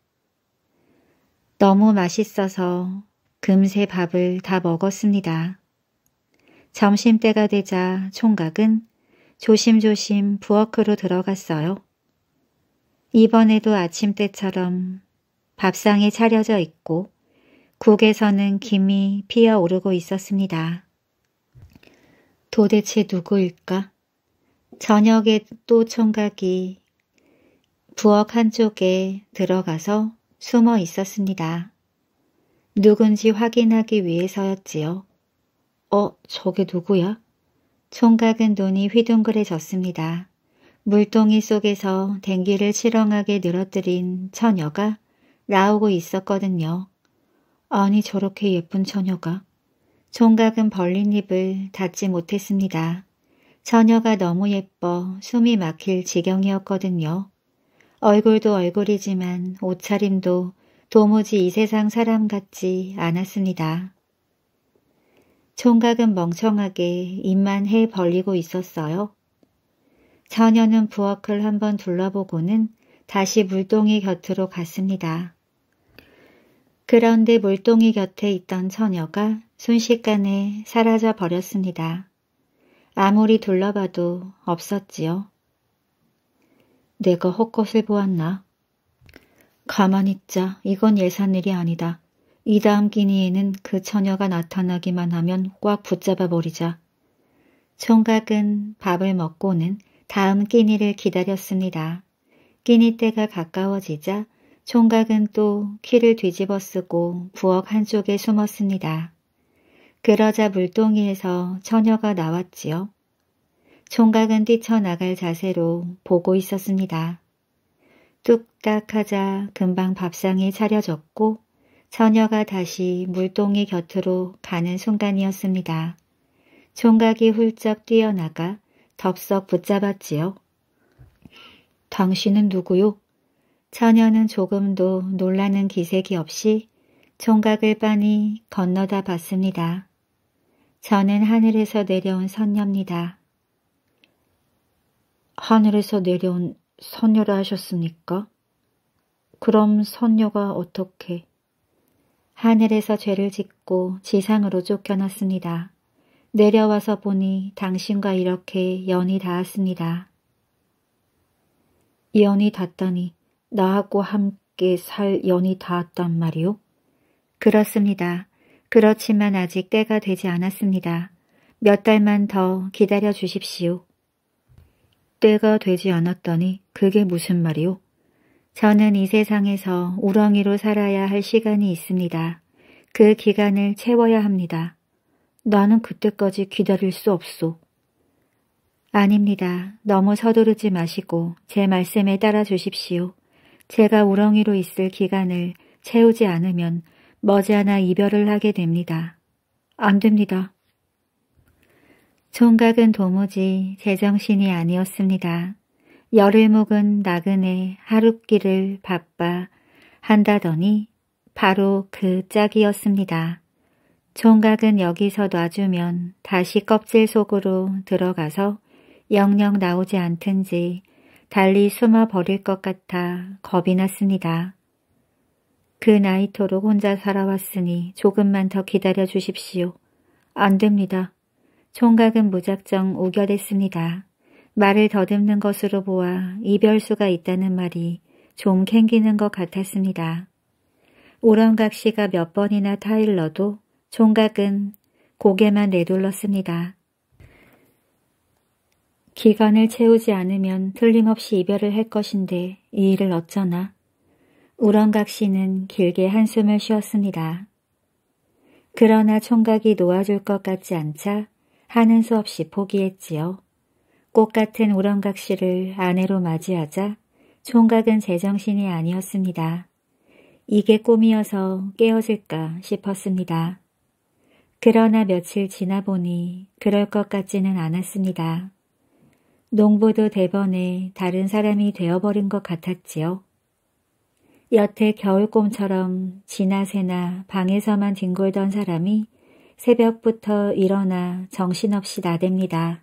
너무 맛있어서 금세 밥을 다 먹었습니다. 점심때가 되자 총각은 조심조심 부엌으로 들어갔어요. 이번에도 아침때처럼 밥상이 차려져 있고 국에서는 김이 피어오르고 있었습니다. 도대체 누구일까? 저녁에 또 총각이 부엌 한쪽에 들어가서 숨어 있었습니다. 누군지 확인하기 위해서였지요. 어, 저게 누구야? 총각은 눈이 휘둥그레졌습니다. 물동이 속에서 댕기를 실렁하게 늘어뜨린 처녀가 나오고 있었거든요. 아니 저렇게 예쁜 처녀가. 총각은 벌린 입을 닫지 못했습니다. 처녀가 너무 예뻐 숨이 막힐 지경이었거든요. 얼굴도 얼굴이지만 옷차림도 도무지 이 세상 사람 같지 않았습니다. 총각은 멍청하게 입만 해 벌리고 있었어요. 처녀는 부엌을 한번 둘러보고는 다시 물동이 곁으로 갔습니다. 그런데 물동이 곁에 있던 처녀가 순식간에 사라져 버렸습니다. 아무리 둘러봐도 없었지요. 내가 헛것을 보았나? 가만히 있자. 이건 예산일이 아니다. 이 다음 끼니에는 그 처녀가 나타나기만 하면 꽉 붙잡아 버리자. 총각은 밥을 먹고는 다음 끼니를 기다렸습니다. 끼니 때가 가까워지자 총각은 또 키를 뒤집어 쓰고 부엌 한쪽에 숨었습니다. 그러자 물동이에서 처녀가 나왔지요. 총각은 뛰쳐나갈 자세로 보고 있었습니다. 뚝딱하자 금방 밥상이 차려졌고 처녀가 다시 물동이 곁으로 가는 순간이었습니다. 총각이 훌쩍 뛰어나가 덥석 붙잡았지요. 당신은 누구요? 처녀는 조금도 놀라는 기색이 없이 총각을 빤히 건너다 봤습니다. 저는 하늘에서 내려온 선녀입니다. 하늘에서 내려온 선녀라 하셨습니까? 그럼 선녀가 어떻게... 하늘에서 죄를 짓고 지상으로 쫓겨났습니다. 내려와서 보니 당신과 이렇게 연이 닿았습니다. 연이 닿더니 나하고 함께 살 연이 닿았단 말이오? 그렇습니다. 그렇지만 아직 때가 되지 않았습니다. 몇 달만 더 기다려 주십시오. 때가 되지 않았다니 그게 무슨 말이오? 저는 이 세상에서 우렁이로 살아야 할 시간이 있습니다. 그 기간을 채워야 합니다. 나는 그때까지 기다릴 수 없소. 아닙니다. 너무 서두르지 마시고 제 말씀에 따라 주십시오. 제가 우렁이로 있을 기간을 채우지 않으면 머지않아 이별을 하게 됩니다. 안 됩니다. 총각은 도무지 제정신이 아니었습니다. 열을 묵은 나그네 하룻길을 바빠 한다더니 바로 그 짝이었습니다. 총각은 여기서 놔주면 다시 껍질 속으로 들어가서 영영 나오지 않든지 달리 숨어 버릴 것 같아 겁이 났습니다. 그 나이토록 혼자 살아왔으니 조금만 더 기다려 주십시오. 안 됩니다. 총각은 무작정 우겨댔습니다. 말을 더듬는 것으로 보아 이별수가 있다는 말이 좀 캥기는 것 같았습니다. 오런각 씨가 몇 번이나 타일러도 총각은 고개만 내둘렀습니다. 기간을 채우지 않으면 틀림없이 이별을 할 것인데 이 일을 어쩌나. 우렁각 씨는 길게 한숨을 쉬었습니다. 그러나 총각이 놓아줄 것 같지 않자 하는 수 없이 포기했지요. 꽃 같은 우렁각 씨를 아내로 맞이하자 총각은 제정신이 아니었습니다. 이게 꿈이어서 깨어질까 싶었습니다. 그러나 며칠 지나 보니 그럴 것 같지는 않았습니다. 농부도 대번에 다른 사람이 되어버린 것 같았지요. 여태 겨울곰처럼 지나세나 방에서만 뒹굴던 사람이 새벽부터 일어나 정신없이 나댑니다.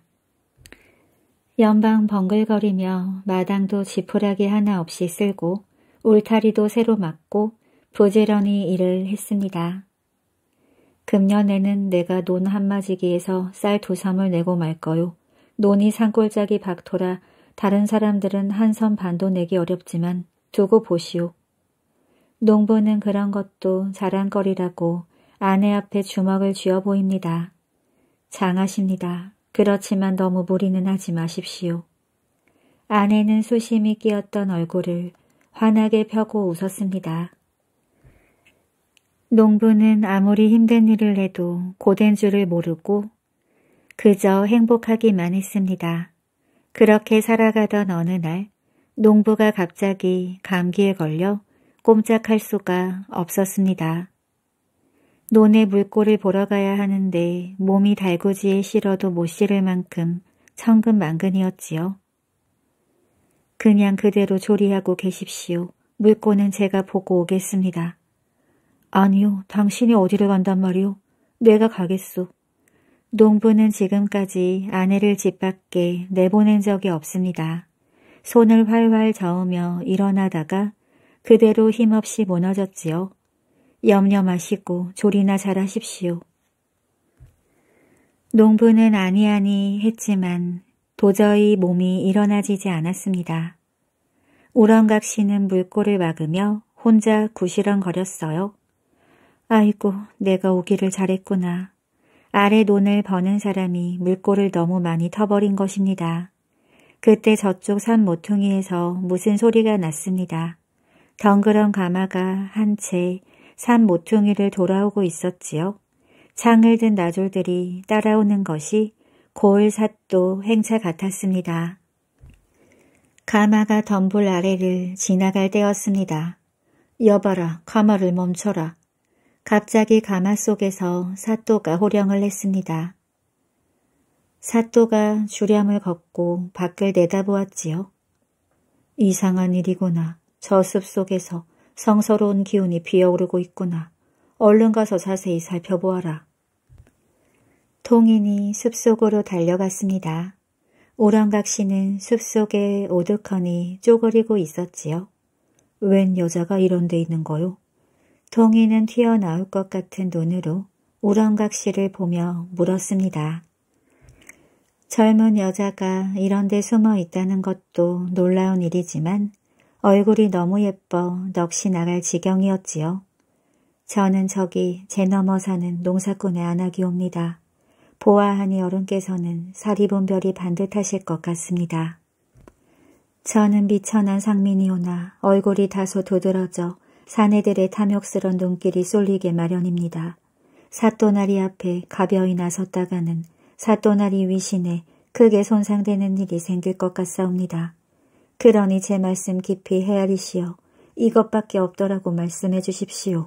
연방 벙글거리며 마당도 지푸라기 하나 없이 쓸고 울타리도 새로 막고 부지런히 일을 했습니다. 금년에는 내가 논 한마지기에서 쌀 두섬을 내고 말거요. 논이 산골짜기 박토라 다른 사람들은 한 섬 반도 내기 어렵지만 두고 보시오. 농부는 그런 것도 자랑거리라고 아내 앞에 주먹을 쥐어 보입니다. 장하십니다. 그렇지만 너무 무리는 하지 마십시오. 아내는 수심이 끼었던 얼굴을 환하게 펴고 웃었습니다. 농부는 아무리 힘든 일을 해도 고된 줄을 모르고 그저 행복하기만 했습니다. 그렇게 살아가던 어느 날 농부가 갑자기 감기에 걸려 꼼짝할 수가 없었습니다. 논에 물꼬를 보러 가야 하는데 몸이 달구지에 실어도 못 실을 만큼 천근만근이었지요. 그냥 그대로 조리하고 계십시오. 물꼬는 제가 보고 오겠습니다. 아니요, 당신이 어디를 간단 말이오? 내가 가겠소. 농부는 지금까지 아내를 집 밖에 내보낸 적이 없습니다. 손을 활활 저으며 일어나다가 그대로 힘없이 무너졌지요. 염려 마시고 조리나 잘하십시오. 농부는 아니아니 했지만 도저히 몸이 일어나지지 않았습니다. 우렁각 씨는 물꼬를 막으며 혼자 구시렁거렸어요. 아이고, 내가 오기를 잘했구나. 아래 돈을 버는 사람이 물꼬를 너무 많이 터버린 것입니다. 그때 저쪽 산 모퉁이에서 무슨 소리가 났습니다. 덩그런 가마가 한채 산 모퉁이를 돌아오고 있었지요. 창을 든 나졸들이 따라오는 것이 고을사또 행차 같았습니다. 가마가 덤불 아래를 지나갈 때였습니다. 여봐라, 가마를 멈춰라. 갑자기 가마 속에서 사또가 호령을 했습니다. 사또가 주렴을 걷고 밖을 내다보았지요. 이상한 일이구나. 저 숲 속에서 성서로운 기운이 비어오르고 있구나. 얼른 가서 자세히 살펴보아라. 통인이 숲속으로 달려갔습니다. 오랑각 씨는 숲속에 오득커니 쪼그리고 있었지요. 웬 여자가 이런 데 있는 거요? 통인은 튀어나올 것 같은 눈으로 오랑각 씨를 보며 물었습니다. 젊은 여자가 이런 데 숨어 있다는 것도 놀라운 일이지만 얼굴이 너무 예뻐 넋이 나갈 지경이었지요. 저는 저기 제 넘어 사는 농사꾼의 안하기옵니다. 보아하니 어른께서는 사리분별이 반듯하실 것 같습니다. 저는 미천한 상민이오나 얼굴이 다소 도드러져 사내들의 탐욕스런 눈길이 쏠리게 마련입니다. 사또나리 앞에 가벼이 나섰다가는 사또나리 위신에 크게 손상되는 일이 생길 것 같사옵니다. 그러니 제 말씀 깊이 헤아리시어 이것밖에 없더라고 말씀해 주십시오.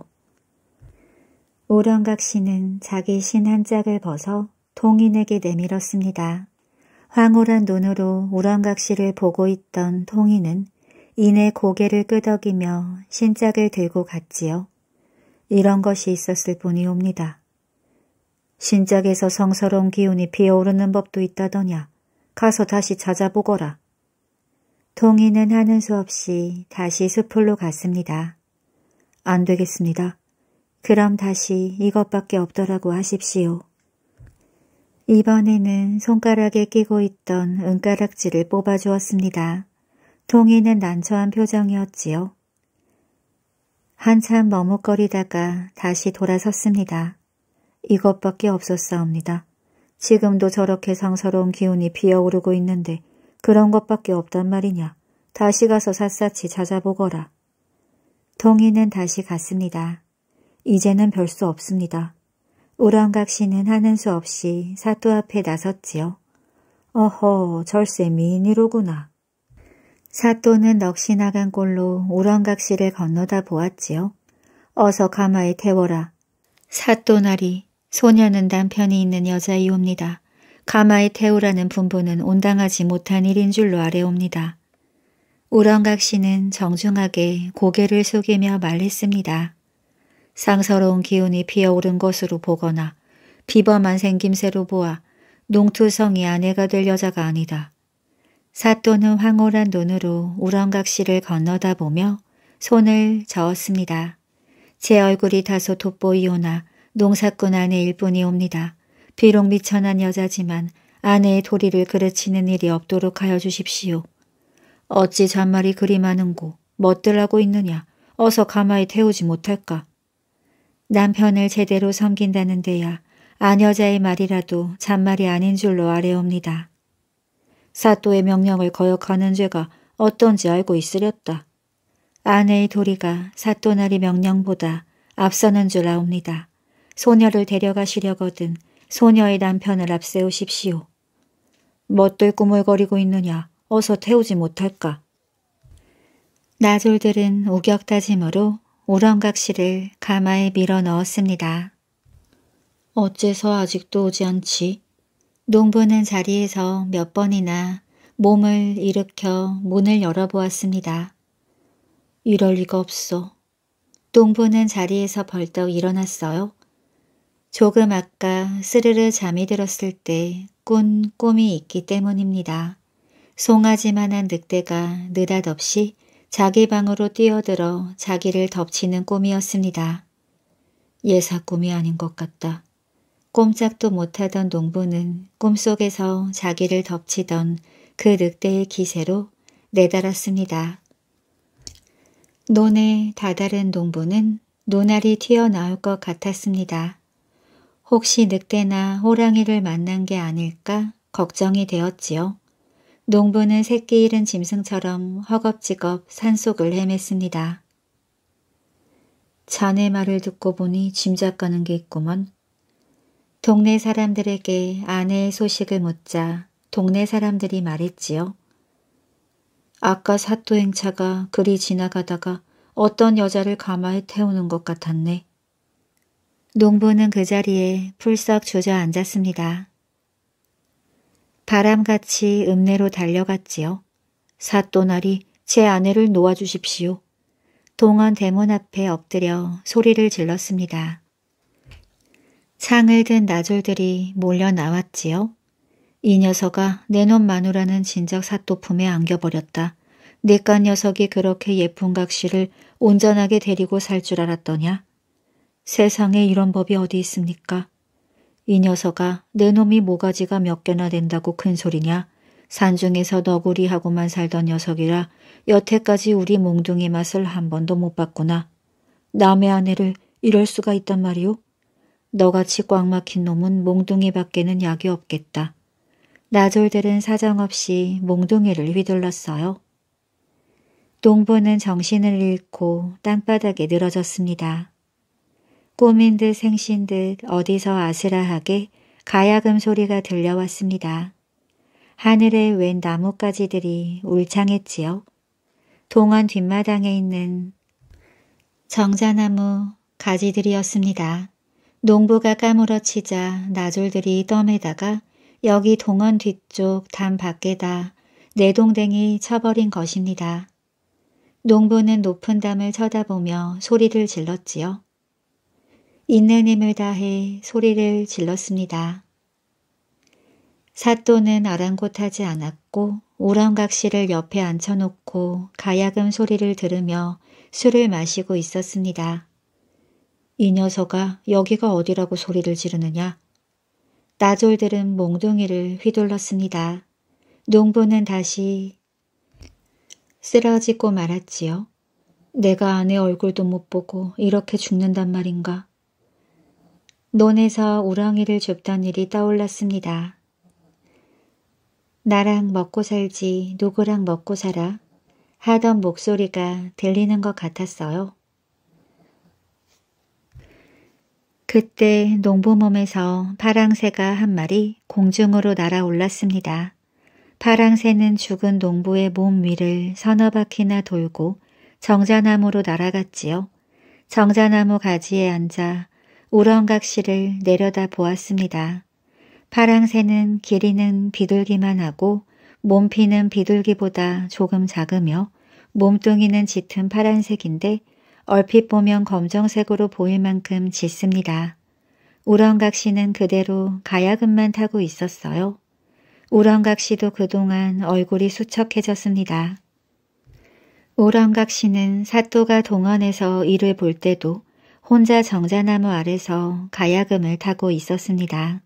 오령각 씨는 자기 신한 짝을 벗어 동인에게 내밀었습니다. 황홀한 눈으로 오령각 씨를 보고 있던 동인은 이내 고개를 끄덕이며 신짝을 들고 갔지요. 이런 것이 있었을 뿐이옵니다. 신짝에서 성스러운 기운이 피어오르는 법도 있다더냐. 가서 다시 찾아보거라. 동이는 하는 수 없이 다시 숲으로 갔습니다. 안 되겠습니다. 그럼 다시 이것밖에 없더라고 하십시오. 이번에는 손가락에 끼고 있던 은가락지를 뽑아주었습니다. 동이는 난처한 표정이었지요. 한참 머뭇거리다가 다시 돌아섰습니다. 이것밖에 없었사옵니다. 지금도 저렇게 상서로운 기운이 비어오르고 있는데 그런 것밖에 없단 말이냐. 다시 가서 샅샅이 찾아보거라. 동이는 다시 갔습니다. 이제는 별 수 없습니다. 우렁각 씨는 하는 수 없이 사또 앞에 나섰지요. 어허, 절세 미인이로구나. 사또는 넋이 나간 꼴로 우렁각 씨를 건너다 보았지요. 어서 가마에 태워라. 사또나리, 소녀는 남편이 있는 여자이옵니다. 가마의 태우라는 분부는 온당하지 못한 일인 줄로 아래옵니다. 우렁각 씨는 정중하게 고개를 숙이며 말했습니다. 상서로운 기운이 피어오른 것으로 보거나 비범한 생김새로 보아 농투성이 아내가 될 여자가 아니다. 사또는 황홀한 눈으로 우렁각 씨를 건너다 보며 손을 저었습니다. 제 얼굴이 다소 돋보이오나 농사꾼 아내일 뿐이옵니다. 비록 미천한 여자지만 아내의 도리를 그르치는 일이 없도록 하여 주십시오. 어찌 잔말이 그리 많은고 멋들하고 있느냐 어서 가마에 태우지 못할까. 남편을 제대로 섬긴다는 데야 아녀자의 말이라도 잔말이 아닌 줄로 아래옵니다. 사또의 명령을 거역하는 죄가 어떤지 알고 있으렸다. 아내의 도리가 사또나리 명령보다 앞서는 줄 아옵니다. 소녀를 데려가시려거든 소녀의 남편을 앞세우십시오. 멋들 꾸물거리고 있느냐 어서 태우지 못할까. 나졸들은 우격다짐으로 우렁각시를 가마에 밀어 넣었습니다. 어째서 아직도 오지 않지? 농부는 자리에서 몇 번이나 몸을 일으켜 문을 열어보았습니다. 이럴 리가 없어. 농부는 자리에서 벌떡 일어났어요. 조금 아까 스르르 잠이 들었을 때 꾼꿈이 있기 때문입니다. 송아지만한 늑대가 느닷없이 자기 방으로 뛰어들어 자기를 덮치는 꿈이었습니다. 예사 꿈이 아닌 것 같다. 꼼짝도 못하던 농부는 꿈속에서 자기를 덮치던 그 늑대의 기세로 내달았습니다. 논에 다다른 농부는 논알이 튀어나올 것 같았습니다. 혹시 늑대나 호랑이를 만난 게 아닐까 걱정이 되었지요. 농부는 새끼 잃은 짐승처럼 허겁지겁 산속을 헤맸습니다. 자네 말을 듣고 보니 짐작가는 게 있구먼. 동네 사람들에게 아내의 소식을 묻자 동네 사람들이 말했지요. 아까 사또 행차가 그리 지나가다가 어떤 여자를 가마에 태우는 것 같았네. 농부는 그 자리에 풀썩 주저앉았습니다. 바람같이 읍내로 달려갔지요. 사또나리제 아내를 놓아주십시오. 동원 대문 앞에 엎드려 소리를 질렀습니다. 창을 든 나졸들이 몰려 나왔지요. 이 녀석아 내놈 마누라는 진작 사또 품에 안겨버렸다. 내깐 녀석이 그렇게 예쁜 각시를 온전하게 데리고 살 줄 알았더냐? 세상에 이런 법이 어디 있습니까? 이 녀석아 내 놈이 모가지가 몇 개나 된다고 큰소리냐? 산중에서 너구리하고만 살던 녀석이라 여태까지 우리 몽둥이 맛을 한 번도 못 봤구나. 남의 아내를 이럴 수가 있단 말이오? 너같이 꽉 막힌 놈은 몽둥이 밖에는 약이 없겠다. 나졸들은 사정없이 몽둥이를 휘둘렀어요. 농부는 정신을 잃고 땅바닥에 늘어졌습니다. 꿈인 듯 생신 듯 어디서 아스라하게 가야금 소리가 들려왔습니다. 하늘에 웬 나뭇가지들이 울창했지요. 동원 뒷마당에 있는 정자나무 가지들이었습니다. 농부가 까무러치자 나졸들이 떠매다가 여기 동원 뒤쪽 담 밖에다 내동댕이 쳐버린 것입니다. 농부는 높은 담을 쳐다보며 소리를 질렀지요. 있는 힘을 다해 소리를 질렀습니다. 사또는 아랑곳하지 않았고 우렁각시를 옆에 앉혀놓고 가야금 소리를 들으며 술을 마시고 있었습니다. 이 녀석아 여기가 어디라고 소리를 지르느냐? 나졸들은 몽둥이를 휘둘렀습니다. 농부는 다시 쓰러지고 말았지요. 내가 아내 얼굴도 못 보고 이렇게 죽는단 말인가. 논에서 우렁이를 줍던 일이 떠올랐습니다. 나랑 먹고 살지 누구랑 먹고 살아 하던 목소리가 들리는 것 같았어요. 그때 농부몸에서 파랑새가 한 마리 공중으로 날아올랐습니다. 파랑새는 죽은 농부의 몸 위를 서너 바퀴나 돌고 정자나무로 날아갔지요. 정자나무 가지에 앉아 우렁각시를 내려다 보았습니다. 파랑새는 길이는 비둘기만 하고 몸피는 비둘기보다 조금 작으며 몸뚱이는 짙은 파란색인데 얼핏 보면 검정색으로 보일 만큼 짙습니다. 우렁각시는 그대로 가야금만 타고 있었어요. 우렁각시도 그동안 얼굴이 수척해졌습니다. 우렁각시는 사또가 동원해서 이를 볼 때도 혼자 정자나무 아래서 가야금을 타고 있었습니다.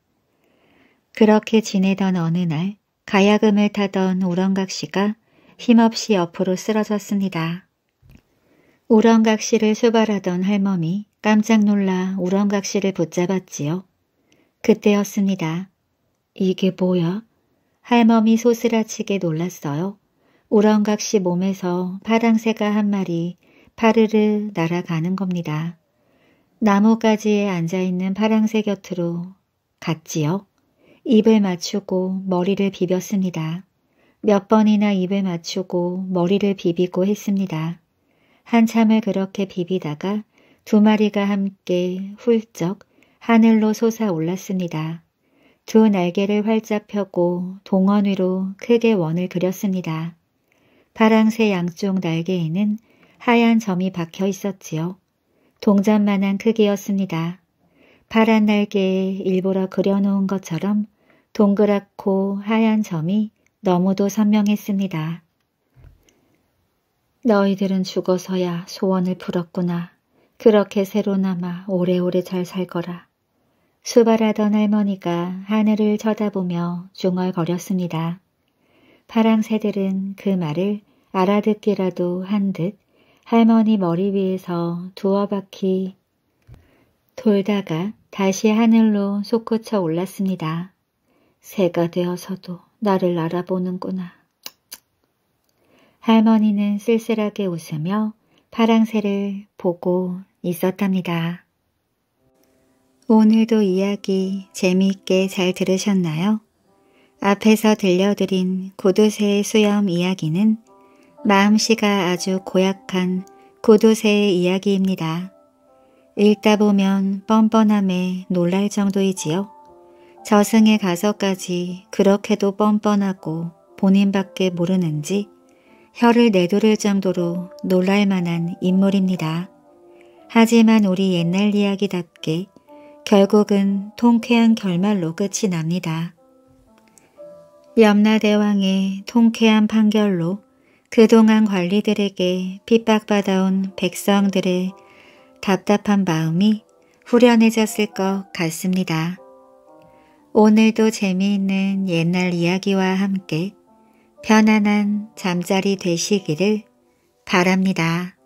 그렇게 지내던 어느 날 가야금을 타던 우렁각 씨가 힘없이 옆으로 쓰러졌습니다. 우렁각 씨를 수발하던 할멈이 깜짝 놀라 우렁각 씨를 붙잡았지요. 그때였습니다. 이게 뭐야? 할멈이 소스라치게 놀랐어요. 우렁각 씨 몸에서 파랑새가 한 마리 파르르 날아가는 겁니다. 나뭇가지에 앉아있는 파랑새 곁으로 갔지요. 입을 맞추고 머리를 비볐습니다. 몇 번이나 입을 맞추고 머리를 비비고 했습니다. 한참을 그렇게 비비다가 두 마리가 함께 훌쩍 하늘로 솟아올랐습니다. 두 날개를 활짝 펴고 동원 위로 크게 원을 그렸습니다. 파랑새 양쪽 날개에는 하얀 점이 박혀 있었지요. 동전만한 크기였습니다. 파란 날개에 일부러 그려놓은 것처럼 동그랗고 하얀 점이 너무도 선명했습니다. 너희들은 죽어서야 소원을 풀었구나. 그렇게 새로나마 오래오래 잘 살거라. 수발하던 할머니가 하늘을 쳐다보며 중얼거렸습니다. 파랑새들은 그 말을 알아듣기라도 한듯 할머니 머리 위에서 두어 바퀴 돌다가 다시 하늘로 솟구쳐 올랐습니다. 새가 되어서도 나를 알아보는구나. 할머니는 쓸쓸하게 웃으며 파랑새를 보고 있었답니다. 오늘도 이야기 재미있게 잘 들으셨나요? 앞에서 들려드린 고두새 수염 이야기는 마음씨가 아주 고약한 고도새의 이야기입니다. 읽다 보면 뻔뻔함에 놀랄 정도이지요. 저승에 가서까지 그렇게도 뻔뻔하고 본인밖에 모르는지 혀를 내두를 정도로 놀랄만한 인물입니다. 하지만 우리 옛날 이야기답게 결국은 통쾌한 결말로 끝이 납니다. 염라대왕의 통쾌한 판결로 그동안 관리들에게 핍박받아온 백성들의 답답한 마음이 후련해졌을 것 같습니다. 오늘도 재미있는 옛날 이야기와 함께 편안한 잠자리 되시기를 바랍니다.